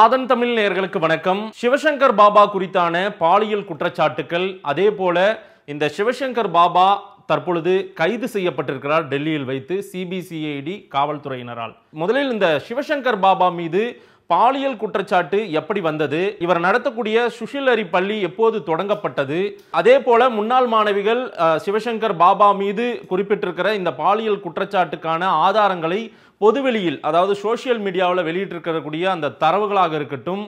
ஆதன் தமிழ் நேர்களுக்கு வணக்கம் சிவசங்கர் பாபா குறித்தான பாலியல் குற்றச்சாட்டுக்கள் அதே போல இந்த சிவசங்கர் பாபா தற்பொழுது கைது செய்யப்பட்டிருக்கிறார் டெல்லியில் வைத்து சிபிசிஐடி காவல்துறையினரால் முதலில் இந்த சிவசங்கர் பாபா மீது பாலியல் குற்றச்சாட்டு எப்படி வந்தது இவர் நடத்தக்கூடிய சுஷிலரி பள்ளி எப்போது தொடங்கப்பட்டது அதே போல முன்னாள் மாணவிகள் சிவசங்கர் பாபா மீது குறிப்பிட்டிருக்கிற இந்த பாலியல் குற்றச்சாட்டுக்கான ஆதாரங்களை பொதுவெளியில் அதாவது சோஷியல் மீடியாவில் வெளியிட்டிருக்கக்கூடிய அந்த தரவுகளாக இருக்கட்டும்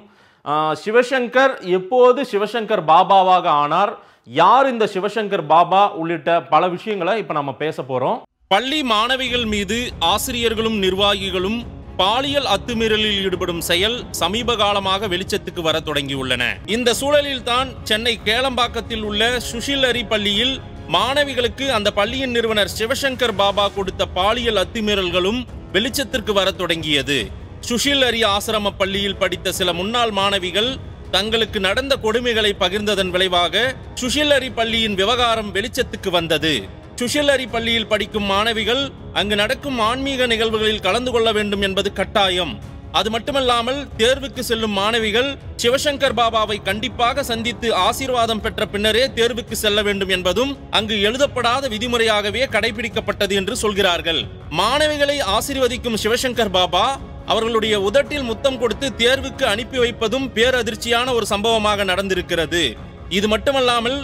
சிவசங்கர் எப்போது சிவசங்கர் பாபாவாக ஆனார் யார் இந்த சிவசங்கர் பாபா உள்ளிட்ட பல விஷயங்களை இப்போ நம்ம பேச போகிறோம் பள்ளி மாணவிகள் மீது ஆசிரியர்களும் நிர்வாகிகளும் பாலியல் அத்துமீறலில் ஈடுபடும் செயல் சமீப காலமாக வெளிச்சத்துக்கு வர தொடங்கியுள்ளன இந்த சூழலில் தான் சென்னை கேளம்பாக்கத்தில் உள்ள சுஷிலரி பள்ளியில் மாணவிகளுக்கு அந்த பள்ளியின் நிறுவனர் சிவசங்கர் பாபா கொடுத்த பாலியல் அத்துமீறல்களும் வெளிச்சத்திற்கு வர தொடங்கியது சுஷில் அரிய ஆசிரம பள்ளியில் படித்த சில முன்னாள் மாணவிகள் தங்களுக்கு நடந்த கொடுமைகளை பகிர்ந்ததன் விளைவாக சுஷில் அரி பள்ளியின் விவகாரம் வெளிச்சத்துக்கு வந்தது சுஷில் அரி பள்ளியில் படிக்கும் மாணவிகள் அங்கு நடக்கும் ஆன்மீக நிகழ்வுகளில் கலந்து கொள்ள வேண்டும் என்பது கட்டாயம் அது மட்டுமல்லாமல் தேர்வுக்கு செல்லும் மாணவிகள் சிவசங்கர் பாபாவை கண்டிப்பாக சந்தித்து ஆசீர்வாதம் பெற்ற பின்னரே தேர்வுக்கு செல்ல வேண்டும் என்பதும் அங்கு எழுதப்படாத விதிமுறையாகவே கடைபிடிக்கப்பட்டது என்று சொல்கிறார்கள் மாணவிகளை ஆசீர்வதிக்கும் சிவசங்கர் பாபா அவர்களுடைய உதட்டில் முத்தம் கொடுத்து தேர்வுக்கு அனுப்பி வைப்பதும் பேரதிர்ச்சியான ஒரு சம்பவமாக நடந்திருக்கிறது இது மட்டுமல்லாமல்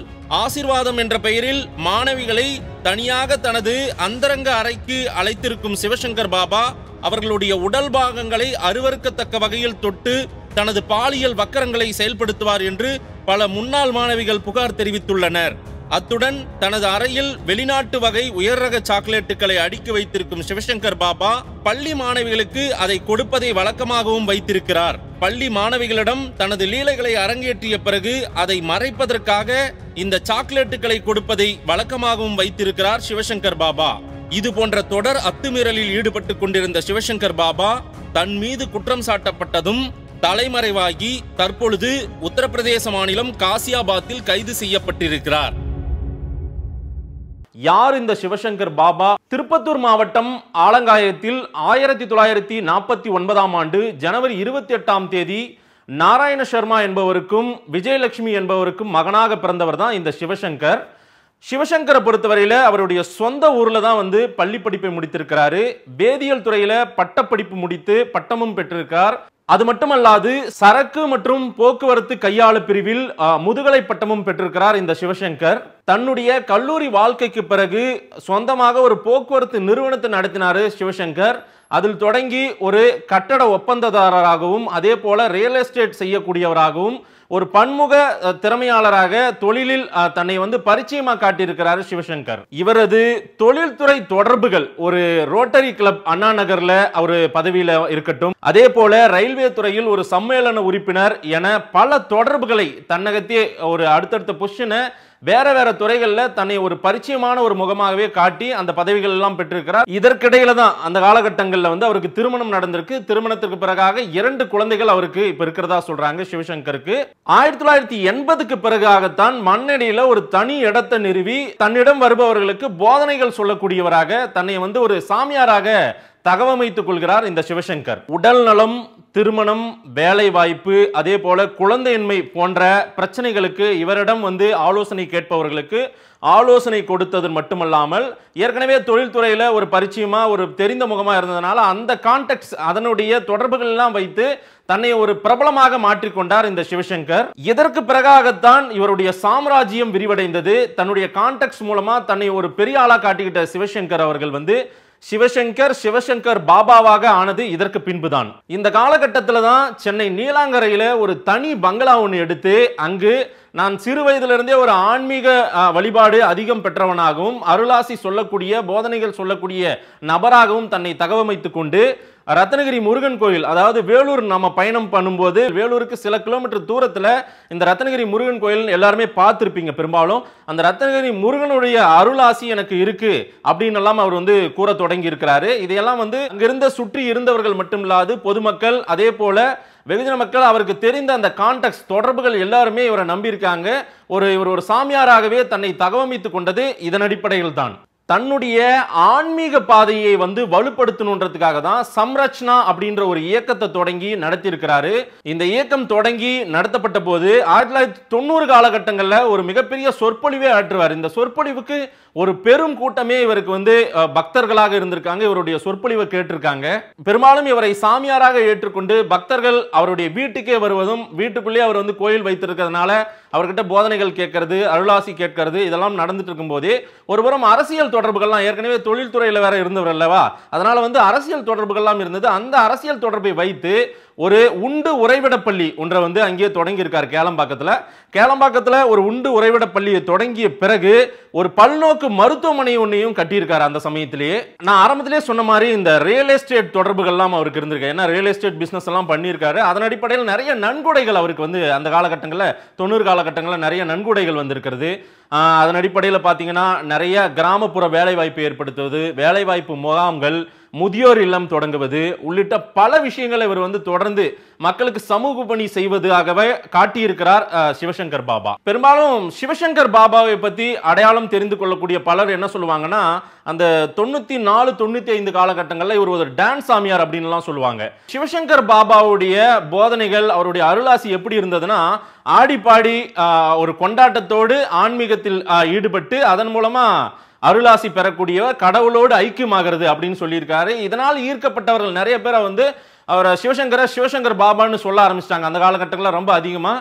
ஆசிர்வாதம் என்ற பெயரில் மாணவிகளை தனியாக தனது அந்தரங்க அறைக்கு அழைத்திருக்கும் சிவசங்கர் பாபா அவர்களுடைய உடல் பாகங்களை அருவறுக்கத்தக்க வகையில் தொட்டு தனது பாலியல் வக்கரங்களை செயல்படுத்துவார் என்று பல முன்னாள் மாணவிகள் புகார் தெரிவித்துள்ளனர் அத்துடன் தனது அறையில் வெளிநாட்டு வகை உயர் ரக சாக்லேட்டுகளை அடுக்கி வைத்திருக்கும் சிவசங்கர் பாபா பள்ளி மாணவிகளுக்கு அதை கொடுப்பதை வழக்கமாகவும் வைத்திருக்கிறார் பள்ளி மாணவிகளிடம் தனது லீலைகளை அரங்கேற்றிய பிறகு அதை மறைப்பதற்காக இந்த சாக்லேட்டுகளை கொடுப்பதை வழக்கமாகவும் வைத்திருக்கிறார் சிவசங்கர் பாபா இது போன்ற தொடர் அத்துமீறலில் ஈடுபட்டு கொண்டிருந்த சிவசங்கர் பாபா தன் மீது குற்றம் சாட்டப்பட்டதும் தலைமறைவாகி தற்பொழுது உத்தரப்பிரதேச மாநிலம் காசியாபாத்தில் கைது செய்யப்பட்டிருக்கிறார் யார் இந்த சிவசங்கர் பாபா திருப்பத்தூர் மாவட்டம் ஆலங்காயத்தில் ஆயிரத்தி தொள்ளாயிரத்தி நாற்பத்தி ஒன்பதாம் ஆண்டு ஜனவரி இருபத்தி எட்டாம் தேதி நாராயண சர்மா என்பவருக்கும் விஜயலட்சுமி என்பவருக்கும் மகனாக பிறந்தவர் தான் இந்த சிவசங்கர் சிவசங்கரை பொறுத்தவரையில் அவருடைய சொந்த ஊரில் தான் வந்து பள்ளி படிப்பை முடித்திருக்கிறாரு வேதியியல் துறையில் பட்டப்படிப்பு முடித்து பட்டமும் பெற்றிருக்கார் அது மட்டுமல்லாது சரக்கு மற்றும் போக்குவரத்து கையாள பிரிவில் முதுகலை பட்டமும் பெற்றிருக்கிறார் இந்த சிவசங்கர் தன்னுடைய கல்லூரி வாழ்க்கைக்கு பிறகு சொந்தமாக ஒரு போக்குவரத்து நிறுவனத்தை நடத்தினார் சிவசங்கர் அதில் தொடங்கி ஒரு கட்டட ஒப்பந்ததாரராகவும் அதே போல ரியல் எஸ்டேட் செய்யக்கூடியவராகவும் ஒரு பன்முக திறமையாளராக தொழிலில் தன்னை வந்து பரிச்சயமாக காட்டியிருக்கிறார் சிவசங்கர் இவரது தொழில்துறை தொடர்புகள் ஒரு ரோட்டரி கிளப் அண்ணா நகர்ல அவர் பதவியில் இருக்கட்டும் அதே போல ரயில்வே துறையில் ஒரு சம்மேளன உறுப்பினர் என பல தொடர்புகளை தன்னகத்தே ஒரு அடுத்தடுத்த பொசிஷனை வேற வேற துறைகளில் தன்னை ஒரு பரிச்சயமான ஒரு முகமாகவே காட்டி அந்த பதவிகள் எல்லாம் பெற்றிருக்கிறார் இதற்கிடையில தான் அந்த காலகட்டங்களில் வந்து அவருக்கு திருமணம் நடந்திருக்கு திருமணத்திற்கு பிறகாக இரண்டு குழந்தைகள் அவருக்கு இப்ப இருக்கிறதா சொல்றாங்க சிவசங்கருக்கு ஆயிரத்தி தொள்ளாயிரத்தி எண்பதுக்கு பிறகாகத்தான் மண்ணடியில ஒரு தனி இடத்தை நிறுவி தன்னிடம் வருபவர்களுக்கு போதனைகள் சொல்லக்கூடியவராக தன்னை வந்து ஒரு சாமியாராக தகவமைத்துக் கொள்கிறார் இந்த சிவசங்கர் உடல் நலம் திருமணம் வேலை வாய்ப்பு அதே போல குழந்தையின்மை போன்ற பிரச்சனைகளுக்கு இவரிடம் வந்து ஆலோசனை கேட்பவர்களுக்கு ஆலோசனை கொடுத்தது மட்டுமல்லாமல் ஏற்கனவே தொழில்துறையில் ஒரு பரிச்சயமாக ஒரு தெரிந்த முகமாக இருந்ததுனால அந்த கான்டெக்ட்ஸ் அதனுடைய தொடர்புகள்லாம் வைத்து தன்னை ஒரு பிரபலமாக மாற்றிக்கொண்டார் இந்த சிவசங்கர் இதற்கு பிறகாகத்தான் இவருடைய சாம்ராஜ்யம் விரிவடைந்தது தன்னுடைய கான்டெக்ட்ஸ் மூலமாக தன்னை ஒரு பெரிய ஆளாக காட்டிக்கிட்ட சிவசங்கர் அவர்கள் வந்து சிவசங்கர் சிவசங்கர் பாபாவாக ஆனது இதற்கு பின்புதான் இந்த காலகட்டத்தில் தான் சென்னை நீலாங்கரையில் ஒரு தனி பங்களா ஒன்று எடுத்து அங்கு நான் சிறு வயதிலிருந்தே ஒரு ஆன்மீக வழிபாடு அதிகம் பெற்றவனாகவும் அருளாசி சொல்லக்கூடிய போதனைகள் சொல்லக்கூடிய நபராகவும் தன்னை தகவமைத்து கொண்டு ரத்னகிரி முருகன் கோயில் அதாவது வேலூர் நம்ம பயணம் பண்ணும்போது வேலூருக்கு சில கிலோமீட்டர் தூரத்தில் இந்த ரத்னகிரி முருகன் கோயில் எல்லாருமே பார்த்துருப்பீங்க பெரும்பாலும் அந்த ரத்னகிரி முருகனுடைய அருளாசி எனக்கு இருக்கு அப்படின்னு எல்லாம் அவர் வந்து கூற தொடங்கி இருக்கிறாரு இதையெல்லாம் வந்து அங்கிருந்த சுற்றி இருந்தவர்கள் மட்டும் இல்லாது பொதுமக்கள் அதே போல வெகுஜன மக்கள் அவருக்கு தெரிந்த அந்த கான்டெக்ட் தொடர்புகள் எல்லாருமே இவரை நம்பியிருக்காங்க ஒரு இவர் ஒரு சாமியாராகவே தன்னை தகவமைத்துக் கொண்டது இதன் அடிப்படையில் தான் தன்னுடைய ஆன்மீக பாதையை வந்து வலுப்படுத்தணுன்றதுக்காக தான் சம்ரச்சனா அப்படின்ற ஒரு இயக்கத்தை தொடங்கி நடத்தியிருக்கிறாரு இந்த இயக்கம் தொடங்கி நடத்தப்பட்ட போது ஆயிரத்தி தொள்ளாயிரத்தி தொண்ணூறு காலகட்டங்களில் ஒரு மிகப்பெரிய சொற்பொழிவே ஆற்றுவார் இந்த சொற்பொழிவுக்கு ஒரு பெரும் கூட்டமே இவருக்கு வந்து பக்தர்களாக இருந்திருக்காங்க இவருடைய சொற்பொழிவை கேட்டிருக்காங்க பெரும்பாலும் இவரை சாமியாராக ஏற்றுக்கொண்டு பக்தர்கள் அவருடைய வீட்டுக்கே வருவதும் வீட்டுக்குள்ளேயே அவர் வந்து கோயில் வைத்திருக்கிறதுனால அவர்கிட்ட போதனைகள் கேட்கறது அருளாசி கேட்கறது இதெல்லாம் நடந்துட்டு இருக்கும்போதே ஒருபுறம் அரசியல் தொடர்புகள்லாம் ஏற்கனவே தொழில்துறையில் வேற இருந்தவர் அல்லவா அதனால வந்து அரசியல் தொடர்புகள்லாம் இருந்தது அந்த அரசியல் தொடர்பை வைத்து ஒரு உண்டு உறைவிட பள்ளி ஒன்றை வந்து அங்கேயே தொடங்கியிருக்கார் கேளம்பாக்கத்தில் கேளம்பாக்கத்தில் ஒரு உண்டு உறைவிட பள்ளியை தொடங்கிய பிறகு ஒரு பல்நோக்கு மருத்துவமனை ஒன்றையும் கட்டியிருக்காரு அந்த சமயத்திலேயே நான் ஆரம்பத்திலே சொன்ன மாதிரி இந்த ரியல் எஸ்டேட் தொடர்புகள்லாம் அவருக்கு இருந்திருக்கேன் ஏன்னா ரியல் எஸ்டேட் பிஸ்னஸ் எல்லாம் பண்ணியிருக்காரு அதன் அடிப்படையில் நிறைய நன்கொடைகள் அவருக்கு வந்து அந்த காலகட்டங்களில் தொண்ணூறு காலகட்டங்களில் நிறைய நன்கொடைகள் வந்திருக்கிறது அதன் அடிப்படையில் பார்த்தீங்கன்னா நிறைய கிராமப்புற வேலைவாய்ப்பு ஏற்படுத்துவது வேலைவாய்ப்பு முகாம்கள் முதியோர் இல்லம் தொடங்குவது உள்ளிட்ட பல விஷயங்களை இவர் வந்து தொடர்ந்து மக்களுக்கு சமூக பணி செய்வதாகவே காட்டியிருக்கிறார் சிவசங்கர் பாபா பெரும்பாலும் சிவசங்கர் பாபாவை பற்றி அடையாளம் தெரிந்து கொள்ளக்கூடிய பலர் என்ன சொல்லுவாங்கன்னா அந்த தொண்ணூற்றி நாலு தொண்ணூற்றி ஐந்து காலகட்டங்களில் இவர் ஒரு டான்ஸ் சாமியார் அப்படின்லாம் சொல்லுவாங்க சிவசங்கர் பாபாவுடைய போதனைகள் அவருடைய அருளாசி எப்படி இருந்ததுன்னா ஆடி பாடி ஒரு கொண்டாட்டத்தோடு ஆன்மீகத்தில் ஈடுபட்டு அதன் மூலமாக அருளாசி பெறக்கூடியவர் கடவுளோடு ஐக்கியமாகிறது அப்படின்னு சொல்லியிருக்காரு இதனால் ஈர்க்கப்பட்டவர்கள் நிறைய பேரை வந்து அவரை சிவசங்கரை சிவசங்கர் பாபான்னு சொல்ல ஆரம்பிச்சிட்டாங்க அந்த காலகட்டத்தில் ரொம்ப அதிகமாக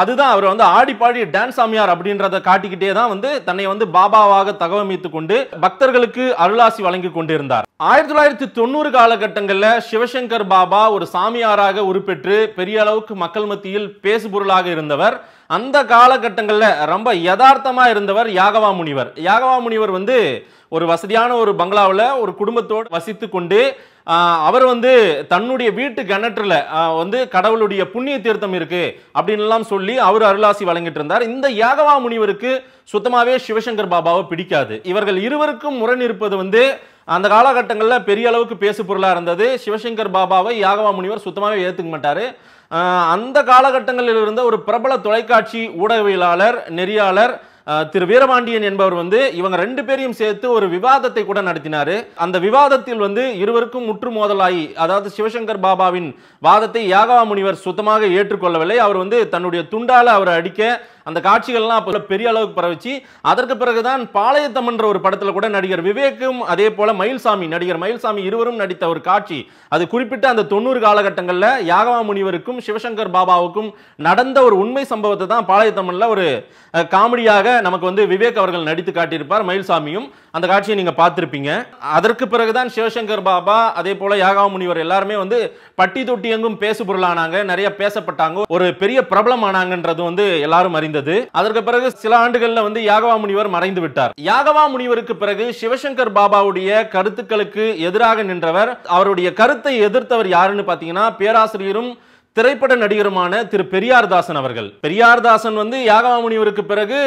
அதுதான் அவர் வந்து ஆடி பாடி டான்ஸ் சாமியார் அப்படின்றத காட்டிக்கிட்டே தான் வந்து தன்னை வந்து பாபாவாக தகவமைத்து கொண்டு பக்தர்களுக்கு அருளாசி வழங்கி கொண்டிருந்தார் ஆயிரத்தி தொள்ளாயிரத்தி தொண்ணூறு காலகட்டங்களில் சிவசங்கர் பாபா ஒரு சாமியாராக உருப்பெற்று பெரிய அளவுக்கு மக்கள் மத்தியில் பேசுபொருளாக இருந்தவர் அந்த காலகட்டங்களில் ரொம்ப யதார்த்தமாக இருந்தவர் யாகவா முனிவர் யாகவா முனிவர் வந்து ஒரு வசதியான ஒரு பங்களாவில் ஒரு குடும்பத்தோடு வசித்து கொண்டு அவர் வந்து தன்னுடைய வீட்டு கிணற்றில் வந்து கடவுளுடைய புண்ணிய தீர்த்தம் இருக்கு அப்படின்லாம் சொல்லி அவர் அருளாசி வழங்கிட்டு இருந்தார் இந்த யாகவா முனிவருக்கு சுத்தமாகவே சிவசங்கர் பாபாவை பிடிக்காது இவர்கள் இருவருக்கும் முரண் இருப்பது வந்து அந்த காலகட்டங்களில் பெரிய அளவுக்கு பேசு பொருளாக இருந்தது சிவசங்கர் பாபாவை யாகவா முனிவர் சுத்தமாகவே ஏற்றுக்க மாட்டார் அந்த காலகட்டங்களில் இருந்த ஒரு பிரபல தொலைக்காட்சி ஊடகவியலாளர் நெறியாளர் திரு வீரபாண்டியன் என்பவர் வந்து இவங்க ரெண்டு பேரையும் சேர்த்து ஒரு விவாதத்தை கூட நடத்தினார் அந்த விவாதத்தில் வந்து இருவருக்கும் முற்று மோதலாகி அதாவது சிவசங்கர் பாபாவின் வாதத்தை யாகவா முனிவர் சுத்தமாக ஏற்றுக்கொள்ளவில்லை அவர் வந்து தன்னுடைய துண்டால் அவரை அடிக்க அந்த காட்சிகள்லாம் அப்போ பெரிய அளவுக்கு பரவிச்சு அதற்கு பிறகுதான் பாளையத்தம் என்ற ஒரு படத்தில் கூட நடிகர் விவேக்கும் அதே போல மயில்சாமி நடிகர் மயில்சாமி இருவரும் நடித்த ஒரு காட்சி அது குறிப்பிட்ட அந்த தொண்ணூறு காலகட்டங்களில் யாகவா முனிவருக்கும் சிவசங்கர் பாபாவுக்கும் நடந்த ஒரு உண்மை சம்பவத்தை தான் பாளையத்தமிழில் ஒரு காமெடியாக நமக்கு வந்து விவேக் அவர்கள் நடித்து காட்டியிருப்பார் மயில்சாமியும் அந்த காட்சியை நீங்கள் பார்த்துருப்பீங்க அதற்கு பிறகுதான் சிவசங்கர் பாபா அதே போல யாகவா முனிவர் எல்லாருமே வந்து பட்டி தொட்டி எங்கும் பேசு பொருளானாங்க நிறைய பேசப்பட்டாங்க ஒரு பெரிய பிரபலம் ஆனாங்கன்றது வந்து எல்லாரும் அறிந்து முடிந்தது அதற்கு பிறகு சில ஆண்டுகள்ல வந்து யாகவா முனிவர் மறைந்து விட்டார் யாகவா முனிவருக்கு பிறகு சிவசங்கர் பாபாவுடைய கருத்துக்களுக்கு எதிராக நின்றவர் அவருடைய கருத்தை எதிர்த்தவர் யாருன்னு பாத்தீங்கன்னா பேராசிரியரும் திரைப்பட நடிகருமான திரு பெரியார்தாசன் அவர்கள் பெரியார்தாசன் வந்து யாகவா முனிவருக்கு பிறகு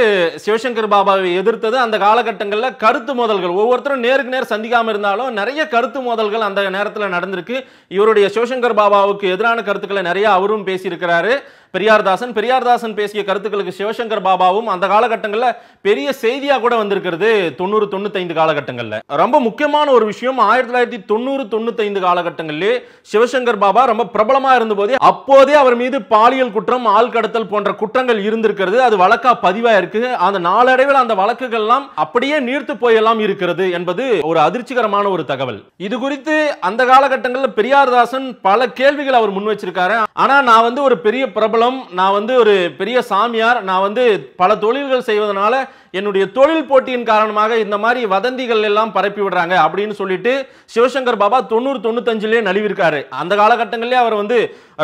சிவசங்கர் பாபாவை எதிர்த்தது அந்த காலகட்டங்களில் கருத்து மோதல்கள் ஒவ்வொருத்தரும் நேருக்கு நேர் சந்திக்காம இருந்தாலும் நிறைய கருத்து மோதல்கள் அந்த நேரத்தில் நடந்திருக்கு இவருடைய சிவசங்கர் பாபாவுக்கு எதிரான கருத்துக்களை நிறைய அவரும் பேசியிருக்கிறாரு பெரியார்தாசன் பெரியார்தாசன் பேசிய கருத்துக்களுக்கு சிவசங்கர் பாபாவும் அந்த காலகட்டங்களில் பெரிய செய்தியாக கூட வந்திருக்கிறது தொண்ணூறு தொண்ணூத்தைந்து காலகட்டங்களில் ரொம்ப முக்கியமான ஒரு விஷயம் ஆயிரத்தி தொள்ளாயிரத்தி தொண்ணூறு தொண்ணூத்தைந்து காலகட்டங்களிலே சிவசங்கர் பாபா ரொம்ப பிரபலமாக இருந்தபோதே அப்போதே அவர் மீது பாலியல் குற்றம் ஆள் கடத்தல் போன்ற குற்றங்கள் இருந்திருக்கிறது அது வழக்கா பதிவாக இருக்கு அந்த நாளடைவில் அந்த வழக்குகள்லாம் அப்படியே நீர்த்து போயெல்லாம் இருக்கிறது என்பது ஒரு அதிர்ச்சிகரமான ஒரு தகவல் இது குறித்து அந்த காலகட்டங்களில் பெரியார்தாசன் பல கேள்விகள் அவர் முன் வச்சிருக்காரு ஆனால் நான் வந்து ஒரு பெரிய பிரபல பிரபலம் நான் வந்து ஒரு பெரிய சாமியார் நான் வந்து பல தொழில்கள் செய்வதனால என்னுடைய தொழில் போட்டியின் காரணமாக இந்த மாதிரி வதந்திகள் எல்லாம் பரப்பி விடுறாங்க அப்படின்னு சொல்லிட்டு சிவசங்கர் பாபா தொண்ணூறு தொண்ணூத்தஞ்சுலேயே நழுவிருக்காரு அந்த காலகட்டங்களிலே அவர் வந்து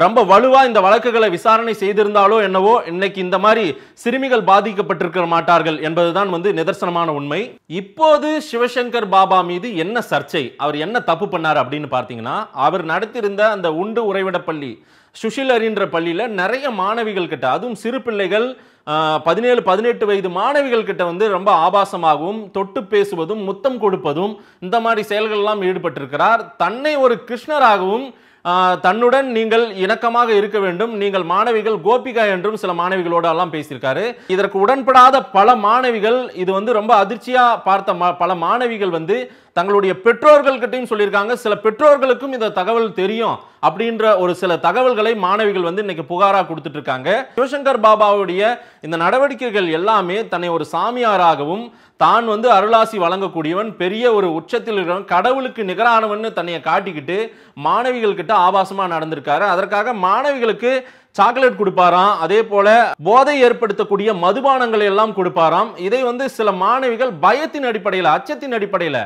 ரொம்ப வலுவா இந்த வழக்குகளை விசாரணை செய்திருந்தாலோ என்னவோ இன்னைக்கு இந்த மாதிரி சிறுமிகள் பாதிக்கப்பட்டிருக்க மாட்டார்கள் என்பதுதான் வந்து நிதர்சனமான உண்மை இப்போது சிவசங்கர் பாபா மீது என்ன சர்ச்சை அவர் என்ன தப்பு பண்ணார் அப்படின்னு பார்த்தீங்கன்னா அவர் நடத்தியிருந்த அந்த உண்டு உறைவிடப்பள்ளி சுஷில் அறின்ற பள்ளியில் நிறைய மாணவிகள் கிட்ட அதுவும் சிறு பிள்ளைகள் பதினேழு பதினெட்டு வயது மாணவிகள் கிட்ட வந்து ரொம்ப ஆபாசமாகவும் தொட்டு பேசுவதும் முத்தம் கொடுப்பதும் இந்த மாதிரி செயல்கள்லாம் ஈடுபட்டிருக்கிறார் தன்னை ஒரு கிருஷ்ணராகவும் தன்னுடன் நீங்கள் இணக்கமாக இருக்க வேண்டும் நீங்கள் மாணவிகள் கோபிகா என்றும் சில மாணவிகளோட எல்லாம் பேசியிருக்காரு இதற்கு உடன்படாத பல மாணவிகள் இது வந்து ரொம்ப அதிர்ச்சியாக பார்த்த பல மாணவிகள் வந்து தங்களுடைய பெற்றோர்கள்கிட்டையும் சொல்லியிருக்காங்க சில பெற்றோர்களுக்கும் இந்த தகவல் தெரியும் அப்படின்ற ஒரு சில தகவல்களை மாணவிகள் வந்து இன்னைக்கு புகாராக கொடுத்துட்டு இருக்காங்க சிவசங்கர் பாபாவுடைய இந்த நடவடிக்கைகள் எல்லாமே தன்னை ஒரு சாமியாராகவும் தான் வந்து அருளாசி வழங்கக்கூடியவன் பெரிய ஒரு உச்சத்தில் இருக்கிறவன் கடவுளுக்கு நிகரானவன் தன்னை காட்டிக்கிட்டு மாணவிகள் கிட்ட ஆபாசமாக நடந்திருக்காரு அதற்காக மாணவிகளுக்கு சாக்லேட் கொடுப்பாராம் அதே போல போதை ஏற்படுத்தக்கூடிய மதுபானங்களை எல்லாம் கொடுப்பாராம் இதை வந்து சில மாணவிகள் பயத்தின் அடிப்படையில் அச்சத்தின் அடிப்படையில்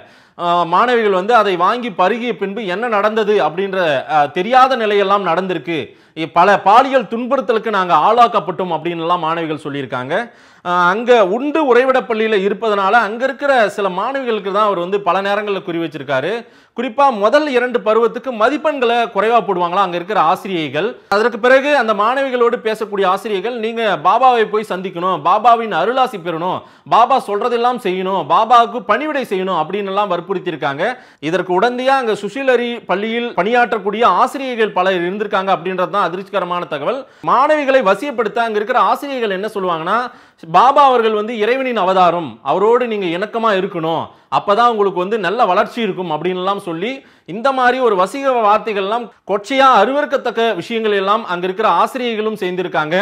மாணவிகள் வந்து அதை வாங்கி பருகிய பின்பு என்ன நடந்தது அப்படின்ற தெரியாத நிலையெல்லாம் நடந்திருக்கு பல பாலியல் துன்புறுத்தலுக்கு நாங்கள் ஆளாக்கப்பட்டோம் அப்படின்லாம் மாணவிகள் சொல்லியிருக்காங்க அங்கே உண்டு உறைவிட பள்ளியில் இருப்பதனால அங்கே இருக்கிற சில மாணவிகளுக்கு தான் அவர் வந்து பல நேரங்களில் குறி வச்சிருக்காரு குறிப்பாக முதல் இரண்டு பருவத்துக்கு மதிப்பெண்களை குறைவாக போடுவாங்களா அங்கே இருக்கிற ஆசிரியைகள் அதற்கு பிறகு அந்த மாணவிகளோடு பேசக்கூடிய ஆசிரியர்கள் நீங்கள் பாபாவை போய் சந்திக்கணும் பாபாவின் அருளாசி பெறணும் பாபா சொல்றதெல்லாம் செய்யணும் பாபாவுக்கு பணிவிடை செய்யணும் அப்படின்னு எல்லாம் வற்புறுத்தியிருக்காங்க இதற்கு உடந்தையாக அங்கே சுஷீலரி பள்ளியில் பணியாற்றக்கூடிய ஆசிரியர்கள் பலர் இருந்திருக்காங்க அப்படின்றது தான் அதிர்ச்சிகரமான தகவல் மாணவிகளை வசியப்படுத்த அங்க இருக்கிற ஆசிரியர்கள் என்ன சொல்லுவாங்கன்னா பாபா அவர்கள் வந்து இறைவனின் அவதாரம் அவரோடு நீங்க இணக்கமா இருக்கணும் அப்பதான் உங்களுக்கு வந்து நல்ல வளர்ச்சி இருக்கும் அப்படின்லாம் சொல்லி இந்த மாதிரி ஒரு வசீக வார்த்தைகள்லாம் கொச்சையா அறிவறுக்கத்தக்க விஷயங்கள் எல்லாம் அங்க இருக்கிற ஆசிரியர்களும் சேர்ந்திருக்காங்க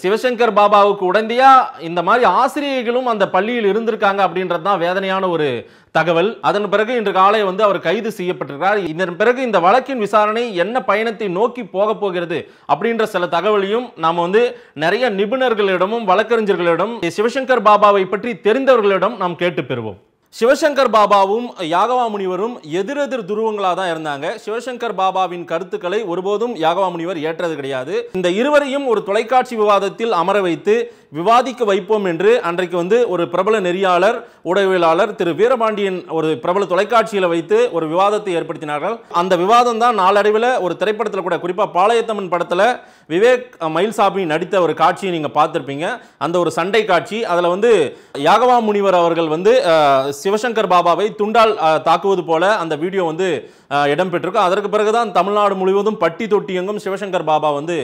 சிவசங்கர் பாபாவுக்கு உடந்தையா இந்த மாதிரி ஆசிரியர்களும் அந்த பள்ளியில் இருந்திருக்காங்க அப்படின்றது தான் வேதனையான ஒரு தகவல் அதன் பிறகு இன்று காலை வந்து அவர் கைது செய்யப்பட்டிருக்கிறார் இதன் பிறகு இந்த வழக்கின் விசாரணை என்ன பயணத்தை நோக்கி போக போகிறது அப்படின்ற சில தகவலையும் நாம் வந்து நிறைய நிபுணர்களிடமும் வழக்கறிஞர்களிடம் சிவசங்கர் பாபாவை பற்றி தெரிந்தவர்களிடம் நாம் கேட்டு பெறுவோம் சிவசங்கர் பாபாவும் யாகவா முனிவரும் எதிரெதிர் துருவங்களாக தான் இருந்தாங்க சிவசங்கர் பாபாவின் கருத்துக்களை ஒருபோதும் யாகவா முனிவர் ஏற்றது கிடையாது இந்த இருவரையும் ஒரு தொலைக்காட்சி விவாதத்தில் அமர வைத்து விவாதிக்க வைப்போம் என்று அன்றைக்கு வந்து ஒரு பிரபல நெறியாளர் உடவியலாளர் திரு வீரபாண்டியன் ஒரு பிரபல தொலைக்காட்சியில் வைத்து ஒரு விவாதத்தை ஏற்படுத்தினார்கள் அந்த விவாதம் தான் நாளடைவில் ஒரு திரைப்படத்தில் கூட குறிப்பாக பாளையத்தம்மன் படத்தில் விவேக் மயில்சாமி நடித்த ஒரு காட்சியை நீங்கள் பார்த்துருப்பீங்க அந்த ஒரு சண்டை காட்சி அதில் வந்து யாகவா முனிவர் அவர்கள் வந்து சிவசங்கர் பாபாவை துண்டால் தாக்குவது போல அந்த வீடியோ வந்து இடம்பெற்றிருக்கும் அதற்கு பிறகுதான் தமிழ்நாடு முழுவதும் பட்டி தொட்டி எங்கும் சிவசங்கர் பாபா வந்து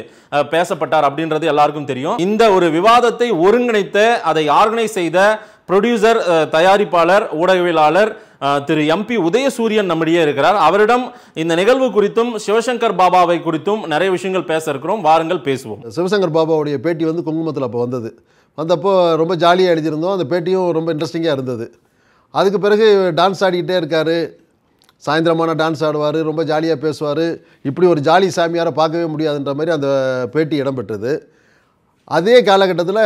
பேசப்பட்டார் அப்படின்றது எல்லாருக்கும் தெரியும் இந்த ஒரு விவாதத்தை ஒருங்கிணைத்த அதை ஆர்கனைஸ் செய்த ப்ரொடியூசர் தயாரிப்பாளர் ஊடகவியலாளர் திரு எம்பி உதயசூரியன் நம்மிடையே இருக்கிறார் அவரிடம் இந்த நிகழ்வு குறித்தும் சிவசங்கர் பாபாவை குறித்தும் நிறைய விஷயங்கள் பேச இருக்கிறோம் வாருங்கள் பேசுவோம் சிவசங்கர் பாபாவுடைய பேட்டி வந்து குங்குமத்தில் அப்போ வந்தது வந்தப்போ ரொம்ப ஜாலியாக எழுதியிருந்தோம் அந்த பேட்டியும் ரொம்ப இன்ட்ரெஸ்டிங்காக இருந்தது அதுக்கு பிறகு டான்ஸ் ஆடிக்கிட்டே இருக்கார் சாயந்தரமான டான்ஸ் ஆடுவார் ரொம்ப ஜாலியாக பேசுவார் இப்படி ஒரு ஜாலி சாமியாரை பார்க்கவே முடியாதுன்ற மாதிரி அந்த பேட்டி இடம்பெற்றது அதே காலகட்டத்தில்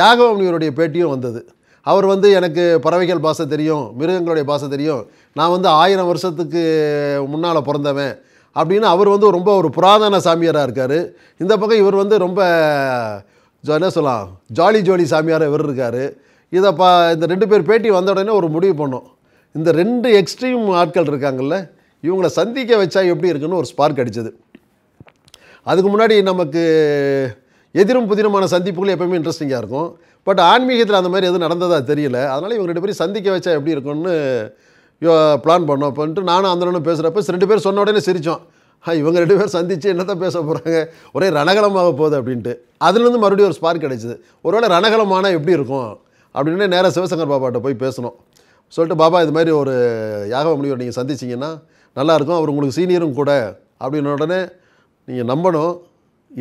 யாகவம்னியருடைய பேட்டியும் வந்தது அவர் வந்து எனக்கு பறவைகள் பாசை தெரியும் மிருகங்களுடைய பாசை தெரியும் நான் வந்து ஆயிரம் வருஷத்துக்கு முன்னால் பிறந்தவன் அப்படின்னு அவர் வந்து ரொம்ப ஒரு புராதன சாமியாராக இருக்கார் இந்த பக்கம் இவர் வந்து ரொம்ப என்ன சொல்லலாம் ஜாலி ஜோலி சாமியாராக இவர் இருக்கார் இதை பா இந்த ரெண்டு பேர் பேட்டி வந்த உடனே ஒரு முடிவு பண்ணோம் இந்த ரெண்டு எக்ஸ்ட்ரீம் ஆட்கள் இருக்காங்கல்ல இவங்களை சந்திக்க வச்சா எப்படி இருக்குன்னு ஒரு ஸ்பார்க் அடித்தது அதுக்கு முன்னாடி நமக்கு எதிரும் புதினமான சந்திப்புகள் எப்பவுமே இன்ட்ரெஸ்டிங்காக இருக்கும் பட் ஆன்மீகத்தில் அந்த மாதிரி எதுவும் நடந்ததாக தெரியல அதனால் இவங்க ரெண்டு பேரும் சந்திக்க வச்சா எப்படி இருக்கும்னு யோ பிளான் பண்ணோம் அப்படின்ட்டு நானும் அந்தனும் பேசுகிறப்ப ரெண்டு பேர் சொன்ன உடனே சிரித்தோம் இவங்க ரெண்டு பேரும் சந்தித்து என்னதான் பேச போகிறாங்க ஒரே ரணகலமாக போகுது அப்படின்ட்டு அதுலேருந்து மறுபடியும் ஒரு ஸ்பார்க் கிடைச்சிது ஒருவேளை ரணகலமானால் எப்படி இருக்கும் அப்படின்னு நேராக சிவசங்கர் பாபாட்ட போய் பேசணும் சொல்லிட்டு பாபா இது மாதிரி ஒரு யாக முடிவு நீங்கள் சந்திச்சிங்கன்னா நல்லாயிருக்கும் அவர் உங்களுக்கு சீனியரும் கூட அப்படின்ன உடனே நீங்கள் நம்பணும்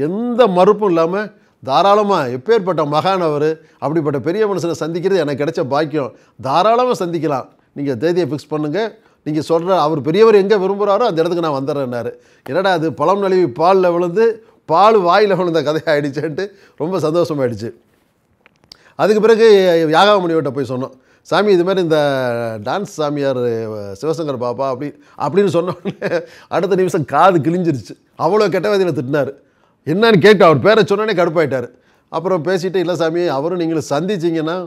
எந்த மறுப்பும் இல்லாமல் தாராளமாக எப்பேற்பட்ட மகான் அவர் அப்படிப்பட்ட பெரிய மனுஷனை சந்திக்கிறது எனக்கு கிடைச்ச பாக்கியம் தாராளமாக சந்திக்கலாம் நீங்கள் தேதியை ஃபிக்ஸ் பண்ணுங்கள் நீங்கள் சொல்கிற அவர் பெரியவர் எங்கே விரும்புகிறாரோ அந்த இடத்துக்கு நான் வந்துடுறேன்னாரு என்னடா அது பழம் நழுவி பாலில் விழுந்து பால் வாயில் விழுந்த கதையாகிடுச்சேன்ட்டு ரொம்ப சந்தோஷமாயிடுச்சு அதுக்கு பிறகு யாகாமணியோட்ட போய் சொன்னோம் சாமி இது மாதிரி இந்த டான்ஸ் சாமியார் சிவசங்கர் பாப்பா அப்படி அப்படின்னு சொன்ன அடுத்த நிமிஷம் காது கிழிஞ்சிருச்சு அவ்வளோ கெட்டவாதியில் திட்டினார் என்னன்னு கேட்க அவர் பேரை சொன்னோடனே கடுப்பாயிட்டார் அப்புறம் பேசிட்டு இல்லை சாமி அவரும் நீங்கள் சந்திச்சிங்கன்னா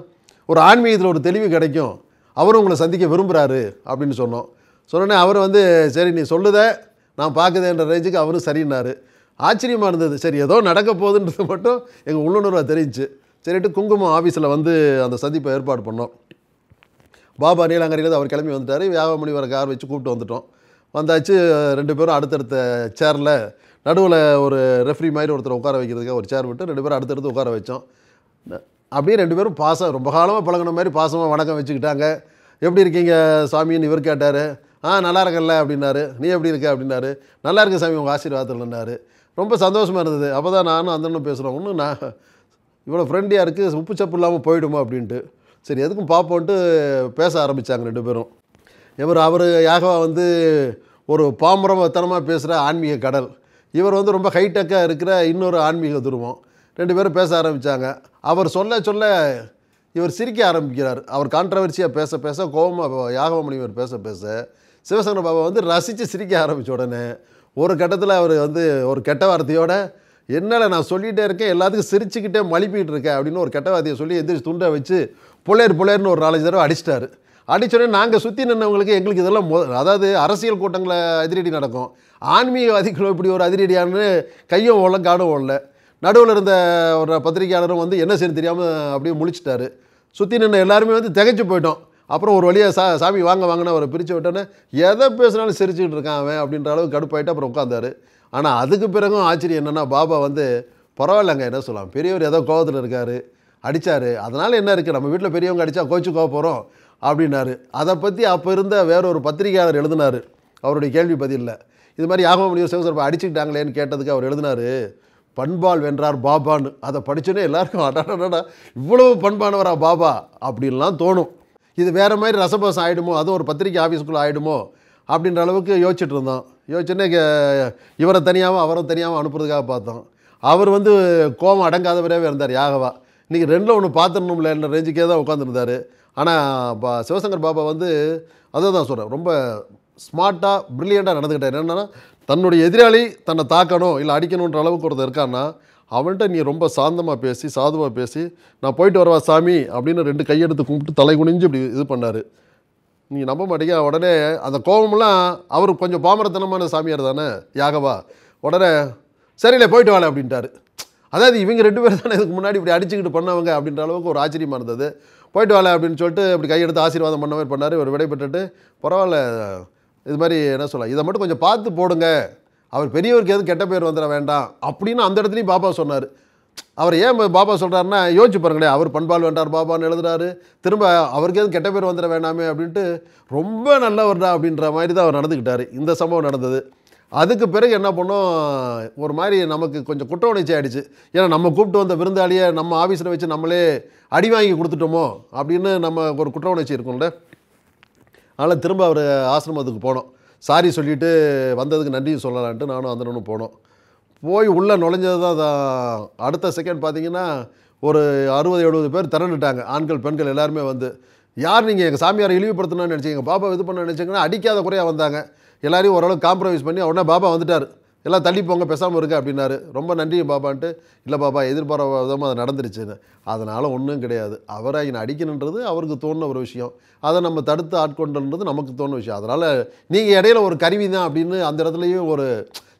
ஒரு ஆன்மீகத்தில் ஒரு தெளிவு கிடைக்கும் அவரும் உங்களை சந்திக்க விரும்புகிறாரு அப்படின்னு சொன்னோம் சொன்னோன்னே அவர் வந்து சரி நீ சொல்லுத நான் பார்க்குதேன்ற ரேஞ்சுக்கு அவரும் சரின்னார் ஆச்சரியமாக இருந்தது சரி ஏதோ நடக்க போகுதுன்றது மட்டும் எங்கள் உள்ளுணர்வாக தெரிஞ்சிச்சு சரிட்டு குங்குமம் ஆஃபீஸில் வந்து அந்த சந்திப்பை ஏற்பாடு பண்ணோம் பாபா நீலாங்கரியிலேருந்து அவர் கிளம்பி வந்துட்டார் வியாபாரமணி வர கார் வச்சு கூப்பிட்டு வந்துட்டோம் வந்தாச்சு ரெண்டு பேரும் அடுத்தடுத்த சேரில் நடுவில் ஒரு ரெஃப்ரி மாதிரி ஒருத்தர் உட்கார வைக்கிறதுக்காக ஒரு சேர் விட்டு ரெண்டு பேரும் அடுத்தடுத்து உட்கார வச்சோம் அப்படியே ரெண்டு பேரும் பாசம் ரொம்ப காலமாக பழகின மாதிரி பாசமாக வணக்கம் வச்சுக்கிட்டாங்க எப்படி இருக்கீங்க சாமின்னு இவர் கேட்டார் ஆ நல்லா இருக்கல அப்படின்னாரு நீ எப்படி இருக்க அப்படின்னாரு நல்லா இருக்க சாமி உங்கள் ஆசீர்வாதத்தில்னாரு ரொம்ப சந்தோஷமாக இருந்தது அப்போ தான் நானும் அந்தனும் பேசுகிறோம் ஒன்றும் நான் இவ்வளோ ஃப்ரெண்டியாக இருக்குது உப்பு சப்பு இல்லாமல் போயிடுமா அப்படின்ட்டு சரி எதுக்கும் பார்ப்போன்ட்டு பேச ஆரம்பித்தாங்க ரெண்டு பேரும் இவர் அவர் யாகவா வந்து ஒரு பாம்பரத்தனமாக பேசுகிற ஆன்மீக கடல் இவர் வந்து ரொம்ப ஹைடெக்காக இருக்கிற இன்னொரு ஆன்மீக துருவம் ரெண்டு பேரும் பேச ஆரம்பித்தாங்க அவர் சொல்ல சொல்ல இவர் சிரிக்க ஆரம்பிக்கிறார் அவர் கான்ட்ரவர்சியாக பேச பேச கோபமாக யாகவ இவர் பேச பேச சிவசங்கர பாபா வந்து ரசித்து சிரிக்க ஆரம்பித்த உடனே ஒரு கட்டத்தில் அவர் வந்து ஒரு கெட்ட வார்த்தையோட என்னால் நான் சொல்லிகிட்டே இருக்கேன் எல்லாத்துக்கும் சிரிச்சுக்கிட்டே மழுப்பிக்கிட்டு இருக்கேன் அப்படின்னு ஒரு கெட்ட வார்த்தையை சொல்லி எந்திரிச்சு துண்டை வச்சு புலேர் புலேர்னு ஒரு நாலஞ்சு தடவை அடிச்சிட்டாரு அடித்தோடனே நாங்கள் சுற்றி நின்றவங்களுக்கு எங்களுக்கு இதெல்லாம் மொ அதாவது அரசியல் கூட்டங்களில் அதிரடி நடக்கும் ஆன்மீகவாதிகளும் இப்படி ஒரு அதிரடியானு கையும் ஓடல காடும் ஓடல நடுவில் இருந்த ஒரு பத்திரிகையாளரும் வந்து என்ன செய்யணும் தெரியாமல் அப்படியே முழிச்சிட்டாரு சுற்றி நின்று எல்லாருமே வந்து திகைச்சு போயிட்டோம் அப்புறம் ஒரு வழியாக சா சாமி வாங்க வாங்கினா அவரை பிரித்து விட்டோன்னே எதை பேசினாலும் சிரிச்சுக்கிட்டு இருக்கான் அவன் அப்படின்ற அளவுக்கு கடுப்பாயிட்டு அப்புறம் உட்காந்தாரு ஆனால் அதுக்கு பிறகும் ஆச்சரியம் என்னென்னா பாபா வந்து பரவாயில்லைங்க என்ன சொல்லலாம் பெரியவர் ஏதோ கோபத்தில் இருக்கார் அடித்தார் அதனால் என்ன இருக்குது நம்ம வீட்டில் பெரியவங்க அடித்தா கோச்சுக்கோ போகிறோம் அப்படின்னாரு அதை பற்றி அப்போ இருந்த வேற ஒரு பத்திரிகையாளர் எழுதினார் அவருடைய கேள்வி பதிலில் இது மாதிரி யாகம் முடியும் சிவசர்பா அடிச்சுக்கிட்டாங்களேன்னு கேட்டதுக்கு அவர் எழுதினார் பண்பால் வென்றார் பாபான்னு அதை படித்தோடனே எல்லாருக்கும் அடாடா இவ்வளவு பண்பானவரா பாபா அப்படின்லாம் தோணும் இது வேறு மாதிரி ரசபாசம் ஆகிடுமோ அதுவும் ஒரு பத்திரிக்கை ஆஃபீஸுக்குள்ளே ஆகிடுமோ அப்படின்ற அளவுக்கு யோசிச்சுட்டு இருந்தோம் யோசிச்சுன்னே இவரை தனியாகவும் அவரை தனியாகவும் அனுப்புறதுக்காக பார்த்தோம் அவர் வந்து கோபம் அடங்காதவரே இருந்தார் யாகவா இன்றைக்கி ரெண்டில் ஒன்று பார்த்துடணும்ல என்ன ரேஞ்சுக்கே தான் உட்காந்துருந்தார் ஆனால் பா சிவசங்கர் பாபா வந்து அதை தான் சொல்கிறேன் ரொம்ப ஸ்மார்ட்டாக ப்ரில்லியண்ட்டாக நடந்துக்கிட்டார் என்னென்னா தன்னுடைய எதிராளி தன்னை தாக்கணும் இல்லை அடிக்கணுன்ற அளவுக்கு ஒருத்தர் இருக்கான்னா அவன்கிட்ட நீ ரொம்ப சாந்தமாக பேசி சாதுவாக பேசி நான் போயிட்டு வரவா சாமி அப்படின்னு ரெண்டு கையெடுத்து கும்பிட்டு தலை குனிஞ்சு இப்படி இது பண்ணார் நீங்கள் நம்ப மாட்டீங்க உடனே அந்த கோபம்லாம் அவர் கொஞ்சம் பாமரத்தனமான சாமியார் தானே யாகவா உடனே சரியில்லை போயிட்டு வாழ அப்படின்ட்டார் அதாவது இவங்க ரெண்டு பேர் தானே இதுக்கு முன்னாடி இப்படி அடிச்சுக்கிட்டு பண்ணவங்க அப்படின்ற அளவுக்கு ஒரு ஆச்சரியமாக இருந்தது போயிட்டு வாழ அப்படின்னு சொல்லிட்டு இப்படி கையெடுத்து ஆசீர்வாதம் பண்ண மாதிரி பண்ணார் ஒரு விடைபெற்றுட்டு பரவாயில்ல இது மாதிரி என்ன சொல்ல இதை மட்டும் கொஞ்சம் பார்த்து போடுங்க அவர் பெரியவருக்கு எதுவும் கெட்ட பேர் வந்துட வேண்டாம் அப்படின்னு அந்த இடத்துலையும் பாப்பா சொன்னார் அவர் ஏன் பாபா சொல்கிறாருன்னா யோசிச்சு பாருங்களே அவர் பண்பால் வேண்டார் பாபான்னு எழுதுறாரு திரும்ப அவருக்கு எதுவும் கெட்ட பேர் வந்துட வேண்டாமே அப்படின்ட்டு ரொம்ப நல்லவர்டா அப்படின்ற மாதிரி தான் அவர் நடந்துக்கிட்டார் இந்த சம்பவம் நடந்தது அதுக்கு பிறகு என்ன பண்ணோம் ஒரு மாதிரி நமக்கு கொஞ்சம் குற்ற உணர்ச்சி ஆகிடுச்சு ஏன்னா நம்ம கூப்பிட்டு வந்த விருந்தாளியை நம்ம ஆஃபீஸில் வச்சு நம்மளே அடி வாங்கி கொடுத்துட்டோமோ அப்படின்னு நம்ம ஒரு குற்ற உணர்ச்சி இருக்கும்ல அதனால் திரும்ப அவர் ஆசிரமத்துக்கு போனோம் சாரி சொல்லிவிட்டு வந்ததுக்கு நன்றியும் சொல்லலான்ட்டு நானும் அந்தனும் போனோம் போய் உள்ளே நுழைஞ்சது தான் அடுத்த செகண்ட் பார்த்தீங்கன்னா ஒரு அறுபது எழுபது பேர் திரண்டுட்டாங்க ஆண்கள் பெண்கள் எல்லாருமே வந்து யார் நீங்கள் எங்கள் சாமியாரை இழிவுபடுத்தணும்னு நினச்சிங்க பாப்பா இது பண்ண நினச்சிங்கன்னா அடிக்காத குறையாக வந்தாங்க எல்லாரையும் ஓரளவு காம்ப்ரமைஸ் பண்ணி உடனே பாபா வந்துட்டார் எல்லாம் தள்ளி போங்க பேசாமல் இருக்க அப்படின்னாரு ரொம்ப நன்றி பாபான்ட்டு இல்லை பாபா எதிர்பார விதமாக அது நடந்துருச்சுன்னு அதனால் ஒன்றும் கிடையாது அவரை என்னை அடிக்கணுன்றது அவருக்கு தோணுன ஒரு விஷயம் அதை நம்ம தடுத்து ஆட்கொண்டுன்றது நமக்கு தோணுன விஷயம் அதனால் நீங்கள் இடையில ஒரு கருவி தான் அப்படின்னு அந்த இடத்துலையும் ஒரு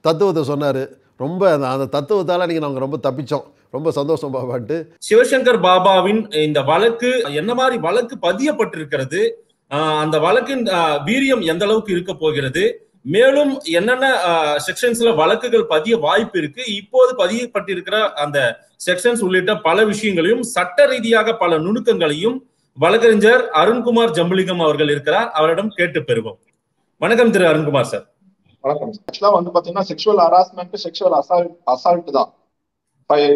தத்துவத்தை சொன்னார் ரொம்ப அந்த தத்துவத்தால் நீங்கள் நாங்கள் ரொம்ப தப்பித்தோம் ரொம்ப சந்தோஷம் பாபான்ட்டு சிவசங்கர் பாபாவின் இந்த வழக்கு என்ன மாதிரி வழக்கு பதியப்பட்டிருக்கிறது அந்த வழக்கின் வீரியம் எந்த அளவுக்கு இருக்க போகிறது மேலும் என்னென்ன செக்ஷன்ஸ்ல வழக்குகள் பதிய வாய்ப்பு இருக்கு இப்போது பதியப்பட்டிருக்கிற அந்த செக்ஷன்ஸ் உள்ளிட்ட பல விஷயங்களையும் சட்ட ரீதியாக பல நுணுக்கங்களையும் வழக்கறிஞர் அருண்குமார் ஜம்புலிகம் அவர்கள் இருக்கிறார் அவரிடம் கேட்டு பெறுவோம் வணக்கம் திரு அருண்குமார் சார் வணக்கம் ஆக்சுவலா வந்து பாத்தீங்கன்னா sexual harassment sexual assault assault தான்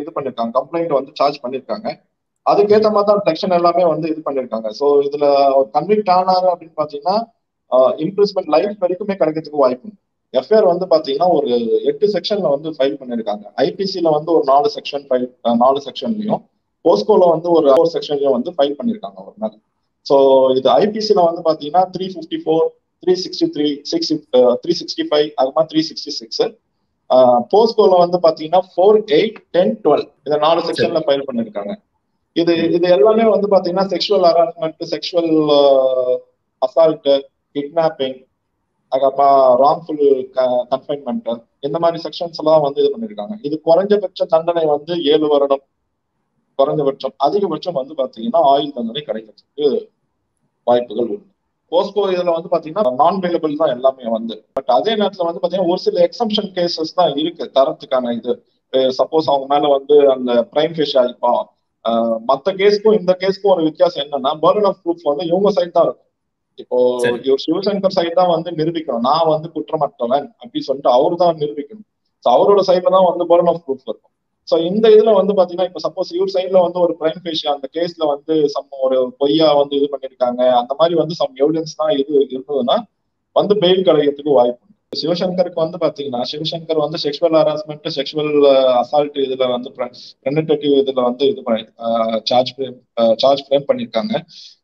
இது பண்ணிருக்காங்க கம்ப்ளைண்ட் வந்து சார்ஜ் பண்ணிருக்காங்க அதுக்கேற்ற மாதிரி தான் செக்ஷன் எல்லாமே வந்து இது பண்ணியிருக்காங்க ஸோ இதுல கன்விக்ட் ஆனாரு அப்படின்னு பாத்தீங்கன்னா இம்ப்ரூஸ்மெண்ட் லைஃப் வரைக்குமே கிடைக்கிறதுக்கு வாய்ப்பு எஃப்ஐஆர் வந்து பாத்தீங்கன்னா ஒரு எட்டு செக்ஷன்ல வந்து ஃபைல் பண்ணியிருக்காங்க ஐபிசியில வந்து ஒரு நாலு செக்ஷன் ஃபைல் நாலு செக்ஷன்லயும் போஸ்கோல வந்து ஒரு ஃபோர் செக்ஷன்லயும் வந்து ஃபைல் பண்ணியிருக்காங்க ஒரு நாள் ஸோ இது ஐபிசியில வந்து பாத்தீங்கன்னா three fifty four three sixty three six three sixty five அது மாதிரி த்ரீ சிக்ஸ்டி சிக்ஸ் போஸ்கோல வந்து பாத்தீங்கன்னா ஃபோர் எயிட் டென் டுவெல் இந்த நாலு செக்ஷன்ல ஃபைல் பண்ணிருக்காங்க இது இது எல்லாமே வந்து பாத்தீங்கன்னா sexual harassment sexual assault kidnapping அதுக்கப்புறம் ராங்ஃபுல் கன்ஃபைன்மெண்ட் இந்த மாதிரி செக்ஷன்ஸ் எல்லாம் வந்து இது பண்ணிருக்காங்க இது குறைஞ்சபட்ச தண்டனை வந்து ஏழு வருடம் குறைஞ்சபட்சம் அதிகபட்சம் வந்து பாத்தீங்கன்னா ஆயுள் தண்டனை கிடைக்கிறதுக்கு வாய்ப்புகள் உண்டு போஸ்கோ இதுல வந்து பாத்தீங்கன்னா நான் வேலபிள் தான் எல்லாமே வந்து பட் அதே நேரத்துல வந்து பாத்தீங்கன்னா ஒரு சில எக்ஸம்ஷன் கேசஸ் தான் இருக்கு தரத்துக்கான இது சப்போஸ் அவங்க மேல வந்து அந்த பிரைம் ஃபிஷ் ஆயிப்பா மத்த கேஸ்க்கும் இந்த கேஸ்க்கும் ஒரு வித்தியாசம் என்னன்னா பர்ன் ஆஃப் ப்ரூஃப் வந்து இவங்க சைட் தான் இருக்கும் இப்போ இவர் சிவசங்கர் சைட் தான் வந்து நிரூபிக்கணும் நான் வந்து குற்றமற்றவன் அப்படின்னு சொல்லிட்டு அவரு தான் நிரூபிக்கணும் ஸோ அவரோட சைட்ல தான் வந்து பர்ன் ஆஃப் ப்ரூஃப் இருக்கும் ஸோ இந்த இதுல வந்து பாத்தீங்கன்னா இப்ப சப்போஸ் இவர் சைட்ல வந்து ஒரு பிரைம் பேஷியா அந்த கேஸ்ல வந்து சம் ஒரு பொய்யா வந்து இது பண்ணிருக்காங்க அந்த மாதிரி வந்து சம் எவிடன்ஸ் தான் இது இருந்ததுன்னா வந்து பெயில் கிடைக்கிறதுக்கு வாய்ப்பு சிவசங்கருக்கு வந்து பாத்தீங்கன்னா சிவசங்கர் வந்து செக்ஷுவல் ஹராஸ்மெண்ட் செக்ஷுவல் அசால்ட் இதுல வந்து ரெண்டேட்டிவ் இதுல வந்து இது சார்ஜ் ஃப்ரேம் சார்ஜ் ஃப்ரேம் பண்ணிருக்காங்க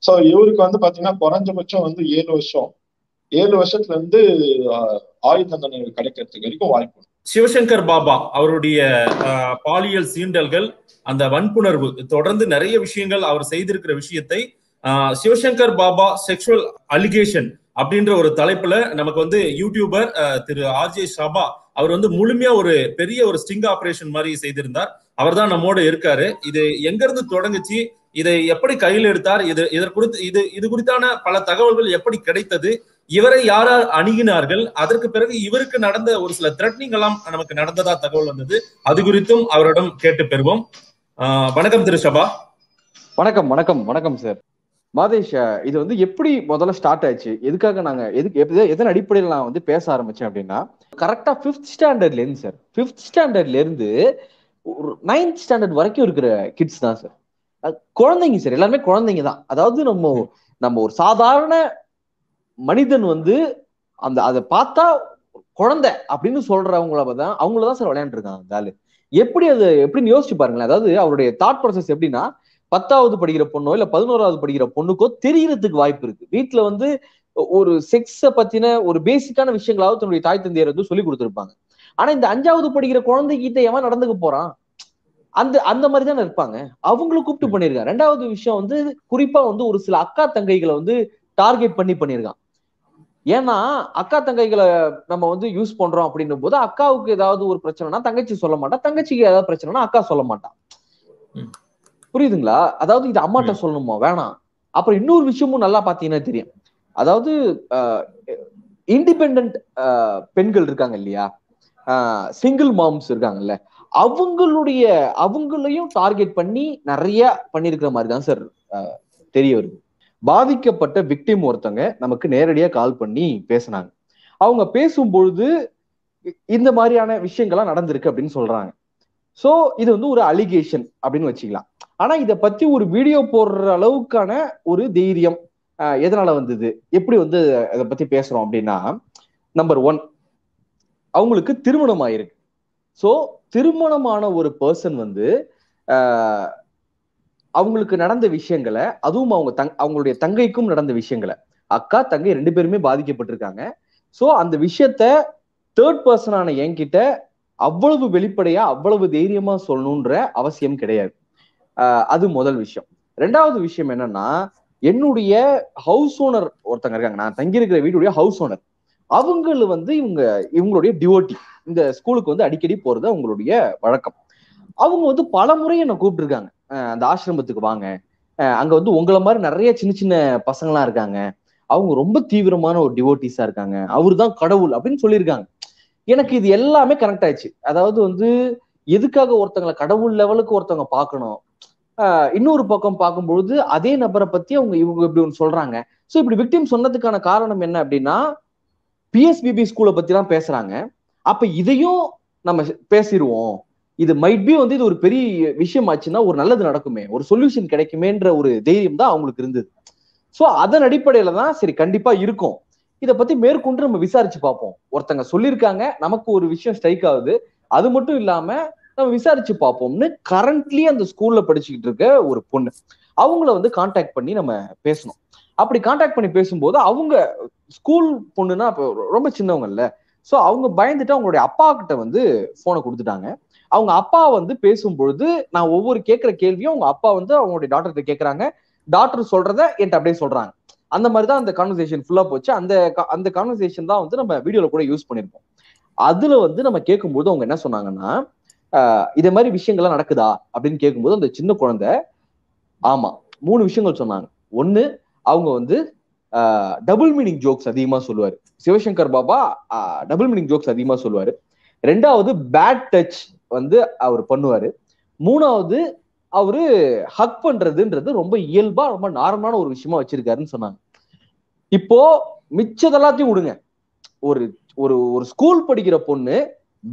ஸோ இவருக்கு வந்து பாத்தீங்கன்னா குறைஞ்சபட்சம் வந்து ஏழு வருஷம் ஏழு வருஷத்துல இருந்து uh, ஆயுத தண்டனை கிடைக்கிறதுக்கு வரைக்கும் வாய்ப்பு சிவசங்கர் பாபா அவருடைய uh, பாலியல் சீண்டல்கள் அந்த வன்புணர்வு தொடர்ந்து நிறைய விஷயங்கள் அவர் செய்திருக்கிற விஷயத்தை uh, Sivasankar Baba sexual allegation அப்படின்ற ஒரு தலைப்புல நமக்கு வந்து யூடியூபர் திரு ஆர்ஜே ஷபா அவர் வந்து முழுமையா ஒரு பெரிய ஒரு ஸ்டிங் ஆபரேஷன் மாதிரி செய்திருந்தார் அவர் தான் நம்மோட இருக்காரு இது எங்க இருந்து தொடங்குச்சு இதை எப்படி கையில் எடுத்தார் இது இதற்குறித்து இது இது குறித்தான பல தகவல்கள் எப்படி கிடைத்தது இவரை யாரால் அணுகினார்கள் அதற்கு பிறகு இவருக்கு நடந்த ஒரு சில த்ரெட்னிங் எல்லாம் நமக்கு நடந்ததா தகவல் வந்தது அது குறித்தும் அவரிடம் கேட்டு பெறுவோம் வணக்கம் திரு சபா வணக்கம் வணக்கம் வணக்கம் சார் மாதேஷா இது வந்து எப்படி முதல்ல ஸ்டார்ட் ஆச்சு எதுக்காக நாங்க எதுக்கு எதன் அடிப்படையில் நான் வந்து பேச ஆரம்பிச்சேன் அப்படின்னா கரெக்டா ஃபிஃப்த் ஸ்டாண்டர்ட்ல இருந்து சார் ஃபிஃப்த் ஸ்டாண்டர்ட்ல இருந்து நைன்த் ஸ்டாண்டர்ட் வரைக்கும் இருக்கிற கிட்ஸ் தான் சார் குழந்தைங்க சார் எல்லாருமே குழந்தைங்க தான் அதாவது நம்ம நம்ம ஒரு சாதாரண மனிதன் வந்து அந்த அதை பார்த்தா குழந்தை அப்படின்னு சொல்றவங்கள பார்த்தா அவங்கள தான் சார் விளையாண்டுருக்காங்க அந்த ஆளு எப்படி அது எப்படின்னு யோசிச்சு பாருங்களேன் அதாவது அவருடைய தாட் ப்ராசஸ் எப்படின்னா பத்தாவது படிக்கிற பொண்ணோ இல்ல பதினோராவது படிக்கிற பொண்ணுக்கோ தெரியறதுக்கு வாய்ப்பு இருக்கு வீட்டுல வந்து ஒரு செக்ஸ பத்தின ஒரு பேசிக்கான விஷயங்களாவது தன்னுடைய தாய் தந்தையர் வந்து சொல்லி கொடுத்துருப்பாங்க ஆனா இந்த அஞ்சாவது படிக்கிற குழந்தைகிட்ட எவன் நடந்துக்க போறான் அந்த அந்த மாதிரி தானே இருப்பாங்க அவங்களும் கூப்பிட்டு பண்ணியிருக்கான் ரெண்டாவது விஷயம் வந்து குறிப்பா வந்து ஒரு சில அக்கா தங்கைகளை வந்து டார்கெட் பண்ணி பண்ணியிருக்கான் ஏன்னா அக்கா தங்கைகளை நம்ம வந்து யூஸ் பண்றோம் அப்படின்னும் போது அக்காவுக்கு ஏதாவது ஒரு பிரச்சனைனா தங்கச்சி சொல்ல மாட்டான் தங்கச்சிக்கு ஏதாவது பிரச்சனைனா அக்கா சொல்ல மாட்டான் புரியுதுங்களா அதாவது இது அம்மாட்ட சொல்லணுமா வேணாம் அப்புறம் இன்னொரு விஷயமும் நல்லா பாத்தீங்கன்னா தெரியும் அதாவது இண்டிபெண்ட் பெண்கள் இருக்காங்க இல்லையா சிங்கிள் மாம்ஸ் இருக்காங்கல்ல அவங்களுடைய அவங்களையும் டார்கெட் பண்ணி நிறைய பண்ணிருக்கிற மாதிரி தான் சார் தெரிய வருது பாதிக்கப்பட்ட விக்டிம் ஒருத்தவங்க நமக்கு நேரடியா கால் பண்ணி பேசினாங்க அவங்க பேசும்பொழுது இந்த மாதிரியான விஷயங்கள்லாம் நடந்திருக்கு அப்படின்னு சொல்றாங்க சோ இது வந்து ஒரு அலிகேஷன் அப்படின்னு வச்சுக்கலாம் ஆனா இதை பத்தி ஒரு வீடியோ போடுற அளவுக்கான ஒரு தைரியம் எதனால வந்தது எப்படி வந்து அதை பத்தி பேசுறோம் அப்படின்னா நம்பர் ஒன் அவங்களுக்கு திருமணம் ஆயிருக்கு ஸோ திருமணமான ஒரு பர்சன் வந்து அவங்களுக்கு நடந்த விஷயங்களை அதுவும் அவங்க தங் அவங்களுடைய தங்கைக்கும் நடந்த விஷயங்களை அக்கா தங்கை ரெண்டு பேருமே பாதிக்கப்பட்டிருக்காங்க ஸோ அந்த விஷயத்த தேர்ட் பர்சனான என்கிட்ட அவ்வளவு வெளிப்படையா அவ்வளவு தைரியமா சொல்லணுன்ற அவசியம் கிடையாது அது முதல் விஷயம் ரெண்டாவது விஷயம் என்னன்னா என்னுடைய ஹவுஸ் ஓனர் ஒருத்தங்க இருக்காங்க நான் தங்கியிருக்கிற வீட்டுடைய ஹவுஸ் ஓனர் அவங்கள வந்து இவங்க இவங்களுடைய டிவோட்டி இந்த ஸ்கூலுக்கு வந்து அடிக்கடி போறது அவங்களுடைய வழக்கம் அவங்க வந்து பல முறை என்ன கூப்பிட்டுருக்காங்க அந்த ஆசிரமத்துக்கு வாங்க அங்க வந்து உங்களை மாதிரி நிறைய சின்ன சின்ன பசங்களாம் இருக்காங்க அவங்க ரொம்ப தீவிரமான ஒரு டிவோட்டிஸா இருக்காங்க அவரு தான் கடவுள் அப்படின்னு சொல்லியிருக்காங்க எனக்கு இது எல்லாமே கனெக்ட் ஆயிடுச்சு அதாவது வந்து எதுக்காக ஒருத்தங்களை கடவுள் லெவலுக்கு ஒருத்தவங்க பார்க்கணும் இன்னொரு பக்கம் பார்க்கும்பொழுது அதே நபரை பத்தி அவங்க இவங்க இப்படி ஒன்று சொல்றாங்க ஸோ இப்படி விக்டிம் சொன்னதுக்கான காரணம் என்ன அப்படின்னா பிஎஸ்பிபி ஸ்கூலை பத்தி தான் பேசுறாங்க அப்ப இதையும் நம்ம பேசிடுவோம் இது மைட் பி வந்து இது ஒரு பெரிய விஷயம் ஆச்சுன்னா ஒரு நல்லது நடக்குமே ஒரு சொல்யூஷன் கிடைக்குமேன்ற ஒரு தைரியம் தான் அவங்களுக்கு இருந்தது ஸோ அதன் அடிப்படையில தான் சரி கண்டிப்பா இருக்கும் இதை பத்தி மேற்கொண்டு நம்ம விசாரிச்சு பார்ப்போம் ஒருத்தங்க சொல்லியிருக்காங்க நமக்கு ஒரு விஷயம் ஸ்ட்ரைக் ஆகுது அது மட்டும் இல்லாம நம்ம விசாரிச்சு பார்ப்போம்னு கரண்ட்லி அந்த ஸ்கூல்ல படிச்சுக்கிட்டு இருக்க ஒரு பொண்ணு அவங்கள வந்து கான்டாக்ட் பண்ணி நம்ம பேசணும் அப்படி கான்டாக்ட் பண்ணி பேசும்போது அவங்க ஸ்கூல் பொண்ணுன்னா இப்போ ரொம்ப இல்ல ஸோ அவங்க பயந்துட்டு அவங்களுடைய அப்பா கிட்ட வந்து போனை கொடுத்துட்டாங்க அவங்க அப்பா வந்து பேசும்பொழுது நான் ஒவ்வொரு கேட்குற கேள்வியும் அவங்க அப்பா வந்து அவங்களுடைய டாக்டர்கிட்ட கேட்குறாங்க டாக்டர் சொல்றத என்கிட்ட அப்படியே சொல்றாங்க அந்த மாதிரி தான் அந்த கான்வர்சேஷன் ஃபுல்லா போச்சு அந்த அந்த கான்வர்சேஷன் தான் வந்து நம்ம வீடியோல கூட யூஸ் பண்ணியிருக்கோம் அதுல வந்து நம்ம கேட்கும்போது அவங்க என்ன சொன்னாங்கன்னா இதே மாதிரி விஷயங்கள்லாம் நடக்குதா அப்படின்னு கேட்கும்போது அந்த சின்ன குழந்தை ஆமா மூணு விஷயங்கள் சொன்னாங்க ஒண்ணு அவங்க வந்து டபுள் மீனிங் ஜோக்ஸ் அதிகமா சொல்லுவாரு Sivasankar Baba double meaning jokes அதிகமா சொல்லுவாரு ரெண்டாவது பேட் டச் வந்து அவர் பண்ணுவாரு மூணாவது அவரு ஹக் பண்றதுன்றது ரொம்ப இயல்பா ரொம்ப நார்மலான ஒரு விஷயமா வச்சிருக்காருன்னு சொன்னாங்க இப்போ மிச்சதெல்லாத்தையும் விடுங்க ஒரு ஒரு ஒரு ஸ்கூல் படிக்கிற பொண்ணு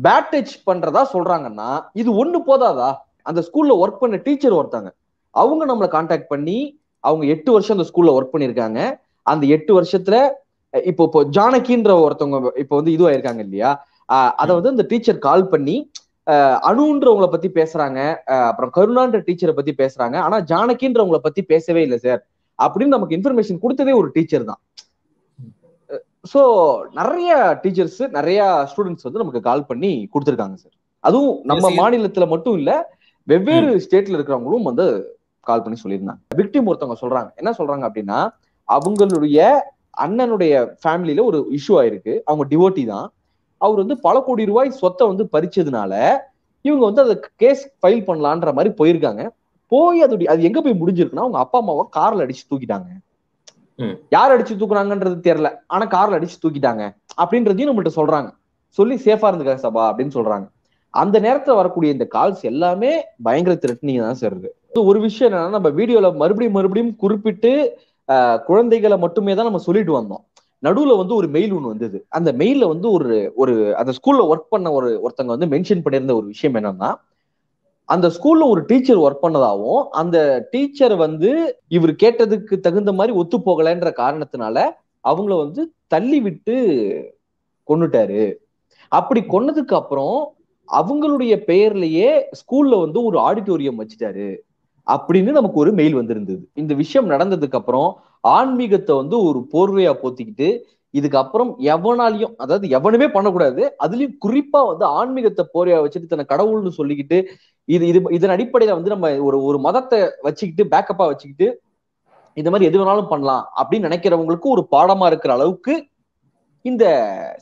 பேட் டச் பண்றதா சொல்றாங்கன்னா இது ஒண்ணு போதாதா அந்த ஸ்கூல்ல ஒர்க் பண்ண டீச்சர் ஒருத்தாங்க அவங்க நம்மளை கான்டாக்ட் பண்ணி அவங்க எட்டு வருஷம் அந்த ஸ்கூல்ல ஒர்க் பண்ணிருக்காங்க அந்த எட்டு வருஷத்துல இப்போ இப்போ ஜானகின்ற ஒருத்தவங்க இப்போ வந்து இதுவாயிருக்காங்க இல்லையா அதை வந்து அந்த டீச்சர் கால் பண்ணி அணுன்றவங்களை பத்தி பேசுறாங்க அப்புறம் கருணான்ற டீச்சரை பத்தி பேசுறாங்க ஆனா ஜானகின்றவங்கள பத்தி பேசவே இல்லை சார் அப்படின்னு நமக்கு இன்ஃபர்மேஷன் கொடுத்ததே ஒரு டீச்சர் தான் ஸோ நிறைய டீச்சர்ஸ் நிறைய ஸ்டூடெண்ட்ஸ் வந்து நமக்கு கால் பண்ணி கொடுத்துருக்காங்க சார் அதுவும் நம்ம மாநிலத்துல மட்டும் இல்ல வெவ்வேறு ஸ்டேட்ல இருக்கிறவங்களும் வந்து கால் பண்ணி சொல்லியிருந்தாங்க விக்டிம் ஒருத்தவங்க சொல்றாங்க என்ன சொல்றாங்க அப்படின்னா அவங்களுடைய அண்ணனுடைய ஃபேமிலியில ஒரு இஷ்யூ ஆயிருக்கு அவங்க டிவோட்டி தான் அவர் வந்து பல கோடி ரூபாய் சொத்தை வந்து பறிச்சதுனால இவங்க வந்து அதை கேஸ் ஃபைல் பண்ணலான்ற மாதிரி போயிருக்காங்க போய் அதோடைய அது எங்க போய் முடிஞ்சிருக்குன்னா அவங்க அப்பா அம்மாவை கார்ல அடிச்சு தூக்கிட்டாங்க யார் அடிச்சு தூக்குனாங்கன்றது தெரியல ஆனா கார்ல அடிச்சு தூக்கிட்டாங்க அப்படின்றதையும் நம்மள்ட்ட சொல்றாங்க சொல்லி சேஃபா இருந்துக்காங்க சபா அப்படின்னு சொல்றாங்க அந்த நேரத்துல வரக்கூடிய இந்த கால்ஸ் எல்லாமே பயங்கர திரட்டினிங்க தான் சேருது ஒரு விஷயம் என்னன்னா நம்ம வீடியோல மறுபடியும் மறுபடியும் குறிப்பிட்டு குழந்தைகளை மட்டுமே தான் நம்ம சொல்லிட்டு வந்தோம் நடுவுல வந்து ஒரு மெயில் ஒன்று வந்தது அந்த மெயில வந்து ஒரு ஒரு அந்த ஸ்கூல்ல ஒர்க் பண்ண ஒரு ஒருத்தங்க வந்து மென்ஷன் பண்ணியிருந்த ஒரு விஷயம் என்னன்னா அந்த ஸ்கூல்ல ஒரு டீச்சர் ஒர்க் பண்ணதாகவும் அந்த டீச்சர் வந்து இவர் கேட்டதுக்கு தகுந்த மாதிரி ஒத்து போகலன்ற காரணத்தினால அவங்கள வந்து தள்ளி விட்டு கொண்டுட்டாரு அப்படி கொன்னதுக்கு அப்புறம் அவங்களுடைய பெயர்லயே ஸ்கூல்ல வந்து ஒரு ஆடிட்டோரியம் வச்சுட்டாரு அப்படின்னு நமக்கு ஒரு மெயில் வந்திருந்தது இந்த விஷயம் நடந்ததுக்கு அப்புறம் ஆன்மீகத்தை வந்து ஒரு போர்வையா போத்திக்கிட்டு இதுக்கப்புறம் எவனாலையும் அதாவது எவனுமே பண்ணக்கூடாது அதுலயும் குறிப்பா வந்து ஆன்மீகத்தை போரியா வச்சுட்டு தன்னை கடவுள்னு சொல்லிக்கிட்டு இது இது இதன் அடிப்படையில வந்து நம்ம ஒரு ஒரு மதத்தை வச்சுக்கிட்டு பேக்கப்பா வச்சுக்கிட்டு இந்த மாதிரி எது வேணாலும் பண்ணலாம் அப்படின்னு நினைக்கிறவங்களுக்கு ஒரு பாடமா இருக்கிற அளவுக்கு இந்த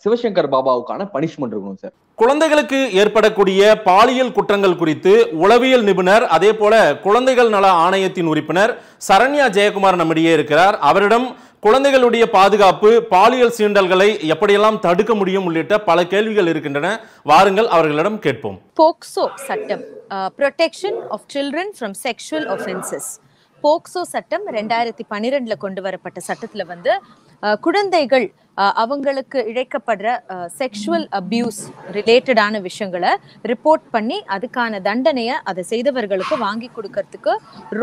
சிவசங்கர் பாபாவுக்கான பனிஷ்மெண்ட் இருக்கணும் சார் குழந்தைகளுக்கு ஏற்படக்கூடிய பாலியல் குற்றங்கள் குறித்து உளவியல் நிபுணர் அதே போல குழந்தைகள் நல ஆணையத்தின் உறுப்பினர் சரண்யா ஜெயக்குமார் நம்மிடையே இருக்கிறார் அவரிடம் குழந்தைகளுடைய பாதுகாப்பு பாலியல் சீண்டல்களை எப்படியெல்லாம் தடுக்க முடியும் உள்ளிட்ட பல கேள்விகள் இருக்கின்றன வாருங்கள் அவர்களிடம் கேட்போம் போக்சோ சட்டம் protection of children from sexual offences POCSO சட்டம் ரெண்டாயிரத்தி பன்னிரெண்டில் கொண்டு வரப்பட்ட சட்டத்தில் வந்து குழந்தைகள் அவங்களுக்கு இழைக்கப்படுற செக்ஷுவல் அபியூஸ் ரிலேட்டடான விஷயங்களை ரிப்போர்ட் பண்ணி அதுக்கான தண்டனையை அதை செய்தவர்களுக்கு வாங்கி கொடுக்கறதுக்கு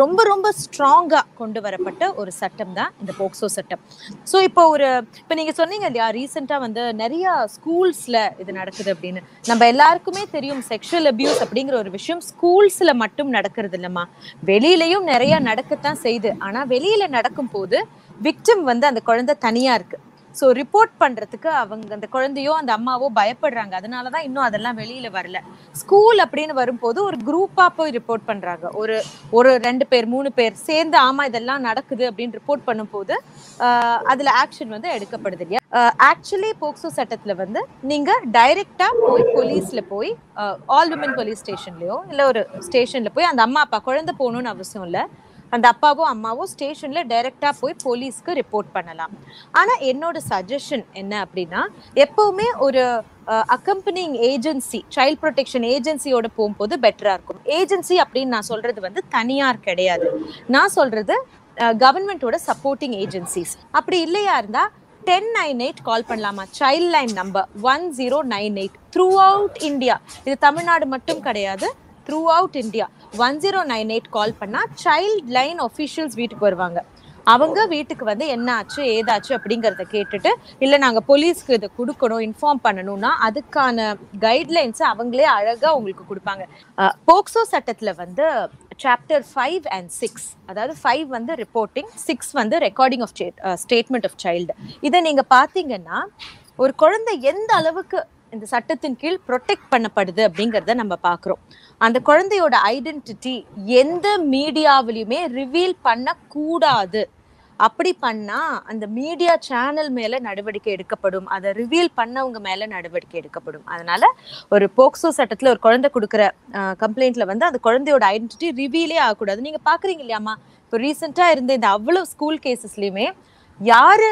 ரொம்ப ரொம்ப ஸ்ட்ராங்காக கொண்டு வரப்பட்ட ஒரு சட்டம் தான் இந்த போக்சோ சட்டம் ஸோ இப்போ ஒரு இப்போ நீங்கள் சொன்னீங்க இல்லையா ரீசெண்டாக வந்து நிறைய ஸ்கூல்ஸில் இது நடக்குது அப்படின்னு நம்ம எல்லாருக்குமே தெரியும் செக்ஷுவல் அபியூஸ் அப்படிங்கிற ஒரு விஷயம் ஸ்கூல்ஸில் மட்டும் நடக்கிறது இல்லைம்மா வெளியிலையும் நிறைய நடக்கத்தான் செய்து ஆனால் வெளியில் நடக்கும் போது வந்து அந்த குழந்தை தனியாக இருக்கு ஸோ ரிப்போர்ட் பண்ணுறதுக்கு அவங்க அந்த குழந்தையோ அந்த அம்மாவோ பயப்படுறாங்க அதனால தான் இன்னும் அதெல்லாம் வெளியில் வரல ஸ்கூல் அப்படின்னு வரும்போது ஒரு குரூப்பாக போய் ரிப்போர்ட் பண்ணுறாங்க ஒரு ஒரு ரெண்டு பேர் மூணு பேர் சேர்ந்து ஆமாம் இதெல்லாம் நடக்குது அப்படின்னு ரிப்போர்ட் பண்ணும்போது அதில் ஆக்ஷன் வந்து எடுக்கப்படுது இல்லையா ஆக்சுவலி போக்சோ சட்டத்தில் வந்து நீங்கள் டைரெக்டாக போய் போலீஸில் போய் ஆல் உமன் போலீஸ் ஸ்டேஷன்லேயோ இல்லை ஒரு ஸ்டேஷனில் போய் அந்த அம்மா அப்பா குழந்தை போகணுன்னு அவசியம் இல்லை அந்த அப்பாவோ அம்மாவோ ஸ்டேஷன்ல டைரக்டா போய் போலீஸ்க்கு ரிப்போர்ட் பண்ணலாம் ஆனா என்னோட சஜஷன் என்ன அப்படின்னா எப்பவுமே ஒரு அக்கம்பனிங் ஏஜென்சி சைல்ட் ப்ரொடெக்ஷன் ஏஜென்சியோட போகும்போது பெட்டராக இருக்கும் ஏஜென்சி அப்படின்னு நான் சொல்றது வந்து தனியார் கிடையாது நான் சொல்றது கவர்மெண்ட்டோட சப்போர்ட்டிங் ஏஜென்சிஸ் அப்படி இல்லையா இருந்தால் டென் நைன் எயிட் கால் பண்ணலாமா child line number one zero nine eight throughout India இது தமிழ்நாடு மட்டும் கிடையாது throughout India one zero nine eight call பண்ணால் சைல்ட் லைன் அஃபிஷியல்ஸ் வீட்டுக்கு வருவாங்க அவங்க வீட்டுக்கு வந்து என்ன ஆச்சு ஏதாச்சு அப்படிங்கிறத கேட்டுட்டு இல்லை நாங்கள் போலீஸ்க்கு இதை கொடுக்கணும் இன்ஃபார்ம் பண்ணணும்னா அதுக்கான கைட்லைன்ஸை அவங்களே அழகாக உங்களுக்கு கொடுப்பாங்க போக்சோ சட்டத்தில் வந்து சாப்டர் ஃபைவ் அண்ட் சிக்ஸ் அதாவது ஃபைவ் வந்து ரிப்போர்ட்டிங் சிக்ஸ் வந்து recording of statement of child இதை நீங்கள் பார்த்தீங்கன்னா ஒரு குழந்தை எந்த அளவுக்கு இந்த சட்டத்தின் கீழ் ப்ரொடெக்ட் பண்ணப்படுது அப்படிங்கிறத நம்ம பார்க்குறோம் அந்த குழந்தையோட ஐடென்டிட்டி எந்த மீடியாவிலையுமே ரிவீல் பண்ணக்கூடாது அப்படி பண்ணால் அந்த மீடியா சேனல் மேலே நடவடிக்கை எடுக்கப்படும் அதை ரிவீல் பண்ணவங்க மேலே நடவடிக்கை எடுக்கப்படும் அதனால் ஒரு போக்சோ சட்டத்தில் ஒரு குழந்தை கொடுக்குற கம்ப்ளைண்ட்டில் வந்து அந்த குழந்தையோட ஐடென்டிட்டி ரிவீலே ஆகக்கூடாது நீங்கள் பார்க்குறீங்க இல்லையாமா இப்போ ரீசெண்டாக இருந்த இந்த அவ்வளோ ஸ்கூல் கேசஸ்லயுமே யாரு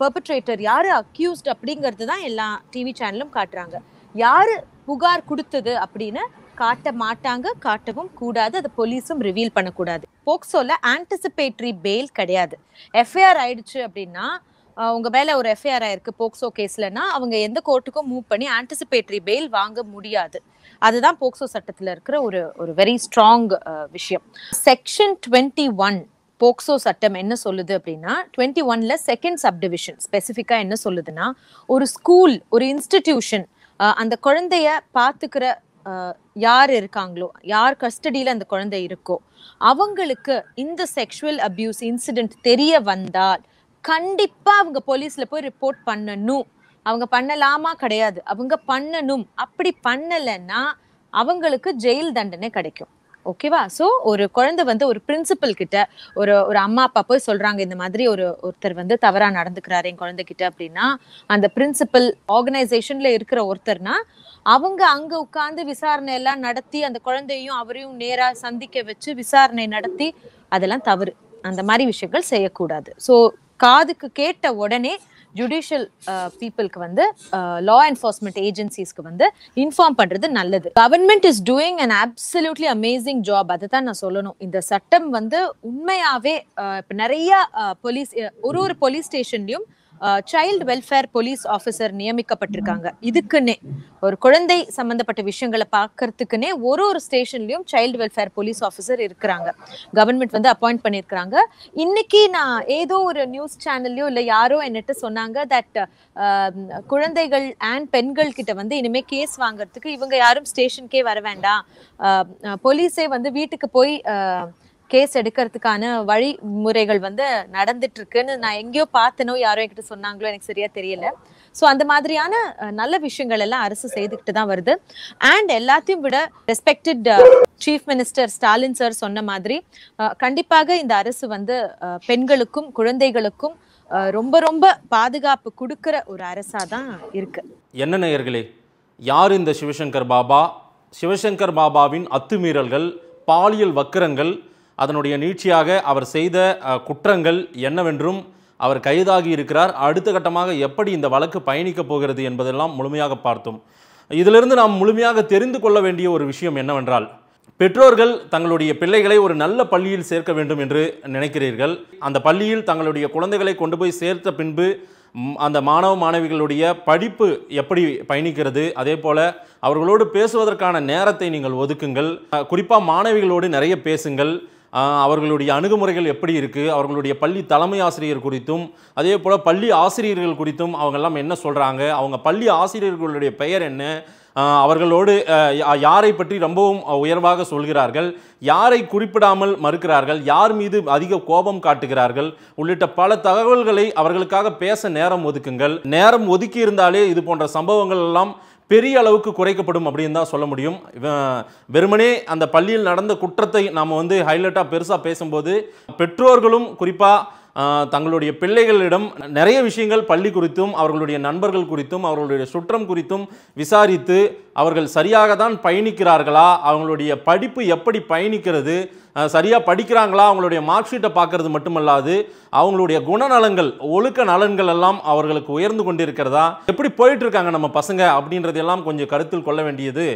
பெர்பட்ரேட்டர் யாரு அக்யூஸ்ட் அப்படிங்கிறது தான் எல்லா டிவி சேனலும் காட்டுறாங்க யாரு புகார் கொடுத்தது அப்படின்னு காட்ட மாட்டாங்க காட்டவும் கூடாது அது போலீஸும் ரிவீல் பண்ணக்கூடாது போக்சோல ஆன்டிசிபேட்டரி பெயில் கிடையாது எஃப்ஐஆர் ஆயிடுச்சு அப்படின்னா உங்க மேல ஒரு எஃப்ஐஆர் ஆயிருக்கு போக்சோ கேஸ்லன்னா அவங்க எந்த கோர்ட்டுக்கும் மூவ் பண்ணி ஆன்டிசிபேட்டரி பெயில் வாங்க முடியாது அதுதான் போக்சோ சட்டத்துல இருக்கிற ஒரு ஒரு வெரி ஸ்ட்ராங் விஷயம் செக்ஷன் டுவெண்ட்டி ஒன் போக்சோ சட்டம் என்ன சொல்லுது அப்படின்னா டுவெண்ட்டி ஒன்ல செகண்ட் சப்டிவிஷன் ஸ்பெசிஃபிக்கா என்ன சொல்லுதுன்னா ஒரு ஸ்கூல் ஒரு இன்ஸ்டிடியூஷன் அந்த குழந்தைய பார்த்துக்கிற யார் இருக்காங்களோ யார் கஸ்டடியில் அந்த குழந்தை இருக்கோ அவங்களுக்கு இந்த செக்ஷுவல் அபியூஸ் இன்சிடென்ட் தெரிய வந்தால் கண்டிப்பாக அவங்க போலீஸில் போய் ரிப்போர்ட் பண்ணணும் அவங்க பண்ணலாமா கிடையாது அவங்க பண்ணணும் அப்படி பண்ணலைன்னா அவங்களுக்கு ஜெயில் தண்டனை கிடைக்கும் ஓகேவா ஸோ ஒரு குழந்தை வந்து ஒரு பிரின்சிபல் கிட்ட ஒரு ஒரு அம்மா அப்பா போய் சொல்றாங்க இந்த மாதிரி ஒரு ஒருத்தர் வந்து தவறா நடந்துக்கிறாரு என் குழந்தைகிட்ட அப்படின்னா அந்த பிரின்சிபல் ஆர்கனைசேஷன்ல இருக்கிற ஒருத்தர்னா அவங்க அங்க உட்கார்ந்து விசாரணை எல்லாம் நடத்தி அந்த குழந்தையும் அவரையும் நேரா சந்திக்க வச்சு விசாரணை நடத்தி அதெல்லாம் தவறு அந்த மாதிரி விஷயங்கள் செய்யக்கூடாது ஸோ காதுக்கு கேட்ட உடனே ஜுடிஷியல் பீப்புளுக்கு uh, வந்து லா என்ஃபோர்ஸ்மெண்ட் ஏஜென்சிஸ்க்கு வந்து இன்ஃபார்ம் பண்றது நல்லது government is doing and absolutely amazing job அதை தான் நான் சொல்லணும் இந்த சட்டம் வந்து உண்மையாவே uh, இப்போ நிறைய போலீஸ் uh, ஒரு ஒரு போலீஸ் ஸ்டேஷன்லையும் சைல்டு வெல்ஃபேர் போலீஸ் ஆஃபீஸர் நியமிக்கப்பட்டிருக்காங்க இதுக்குன்னே ஒரு குழந்தை சம்பந்தப்பட்ட விஷயங்களை பார்க்கறதுக்குன்னே ஒரு ஒரு ஸ்டேஷன்லயும் சைல்டு வெல்ஃபேர் போலீஸ் ஆஃபீஸர் இருக்கிறாங்க கவர்மெண்ட் வந்து அப்பாயிண்ட் பண்ணியிருக்கிறாங்க இன்னைக்கு நான் ஏதோ ஒரு நியூஸ் சேனல்லையோ இல்லை யாரோ என்னட்டு சொன்னாங்க தட் குழந்தைகள் அண்ட் பெண்கள் கிட்ட வந்து இனிமே கேஸ் வாங்குறதுக்கு இவங்க யாரும் ஸ்டேஷனுக்கே வர வேண்டாம் போலீஸே வந்து வீட்டுக்கு போய் கேஸ் எடுக்கிறதுக்கான வழிமுறைகள் வந்து நடந்துட்டு இருக்குன்னு நான் எங்கேயோ பார்த்தனோ யாரோ என்கிட்ட சொன்னாங்களோ எனக்கு சரியா தெரியல ஸோ அந்த மாதிரியான நல்ல விஷயங்கள் எல்லாம் அரசு செய்துக்கிட்டு தான் வருது அண்ட் எல்லாத்தையும் விட respected chief minister Stalin sir சொன்ன மாதிரி கண்டிப்பாக இந்த அரசு வந்து பெண்களுக்கும் குழந்தைகளுக்கும் ரொம்ப ரொம்ப பாதுகாப்பு கொடுக்குற ஒரு அரசாக தான் இருக்கு என்ன நேயர்களே யார் இந்த சிவசங்கர் பாபா சிவசங்கர் பாபாவின் அத்துமீறல்கள் பாலியல் வக்கரங்கள் அதனுடைய நீட்சியாக அவர் செய்த குற்றங்கள் என்னவென்றும் அவர் கைதாகி இருக்கிறார் அடுத்த கட்டமாக எப்படி இந்த வழக்கு பயணிக்கப் போகிறது என்பதெல்லாம் முழுமையாக பார்த்தோம் இதிலிருந்து நாம் முழுமையாக தெரிந்து கொள்ள வேண்டிய ஒரு விஷயம் என்னவென்றால் பெற்றோர்கள் தங்களுடைய பிள்ளைகளை ஒரு நல்ல பள்ளியில் சேர்க்க வேண்டும் என்று நினைக்கிறீர்கள் அந்த பள்ளியில் தங்களுடைய குழந்தைகளை கொண்டு போய் சேர்த்த பின்பு அந்த மாணவ மாணவிகளுடைய படிப்பு எப்படி பயணிக்கிறது அதே போல் அவர்களோடு பேசுவதற்கான நேரத்தை நீங்கள் ஒதுக்குங்கள் குறிப்பாக மாணவிகளோடு நிறைய பேசுங்கள் அவர்களுடைய அணுகுமுறைகள் எப்படி இருக்குது அவர்களுடைய பள்ளி தலைமை ஆசிரியர் குறித்தும் அதே போல் பள்ளி ஆசிரியர்கள் குறித்தும் அவங்கெல்லாம் என்ன சொல்கிறாங்க அவங்க பள்ளி ஆசிரியர்களுடைய பெயர் என்ன அவர்களோடு யாரை பற்றி ரொம்பவும் உயர்வாக சொல்கிறார்கள் யாரை குறிப்பிடாமல் மறுக்கிறார்கள் யார் மீது அதிக கோபம் காட்டுகிறார்கள் உள்ளிட்ட பல தகவல்களை அவர்களுக்காக பேச நேரம் ஒதுக்குங்கள் நேரம் ஒதுக்கி இருந்தாலே இது போன்ற சம்பவங்கள் எல்லாம் பெரிய அளவுக்கு குறைக்கப்படும் அப்படின்னு தான் சொல்ல முடியும் வெறுமனே அந்த பள்ளியில் நடந்த குற்றத்தை நாம் வந்து ஹைலைட்டாக பெருசாக பேசும்போது பெற்றோர்களும் குறிப்பாக தங்களுடைய பிள்ளைகளிடம் நிறைய விஷயங்கள் பள்ளி குறித்தும் அவர்களுடைய நண்பர்கள் குறித்தும் அவர்களுடைய சுற்றம் குறித்தும் விசாரித்து அவர்கள் சரியாக தான் பயணிக்கிறார்களா அவங்களுடைய படிப்பு எப்படி பயணிக்கிறது சரியாக படிக்கிறாங்களா அவங்களுடைய மார்க் ஷீட்டை பார்க்கறது மட்டுமல்லாது அவங்களுடைய குணநலங்கள் ஒழுக்க நலன்கள் எல்லாம் அவர்களுக்கு உயர்ந்து கொண்டிருக்கிறதா எப்படி போயிட்டுருக்காங்க நம்ம பசங்க அப்படின்றதெல்லாம் கொஞ்சம் கருத்தில் கொள்ள வேண்டியது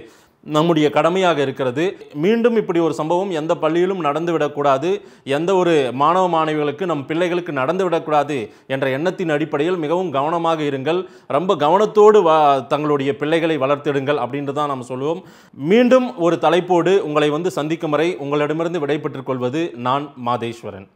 நம்முடைய கடமையாக இருக்கிறது மீண்டும் இப்படி ஒரு சம்பவம் எந்த பள்ளியிலும் நடந்துவிடக்கூடாது எந்த ஒரு மாணவ மாணவிகளுக்கு நம் பிள்ளைகளுக்கு நடந்துவிடக்கூடாது என்ற எண்ணத்தின் அடிப்படையில் மிகவும் கவனமாக இருங்கள் ரொம்ப கவனத்தோடு தங்களுடைய பிள்ளைகளை வளர்த்திடுங்கள் அப்படின்ட்டு தான் நாம் சொல்லுவோம் மீண்டும் ஒரு தலைப்போடு உங்களை வந்து சந்திக்கும் வரை உங்களிடமிருந்து விடைபெற்றுக் கொள்வது நான் மாதேஸ்வரன்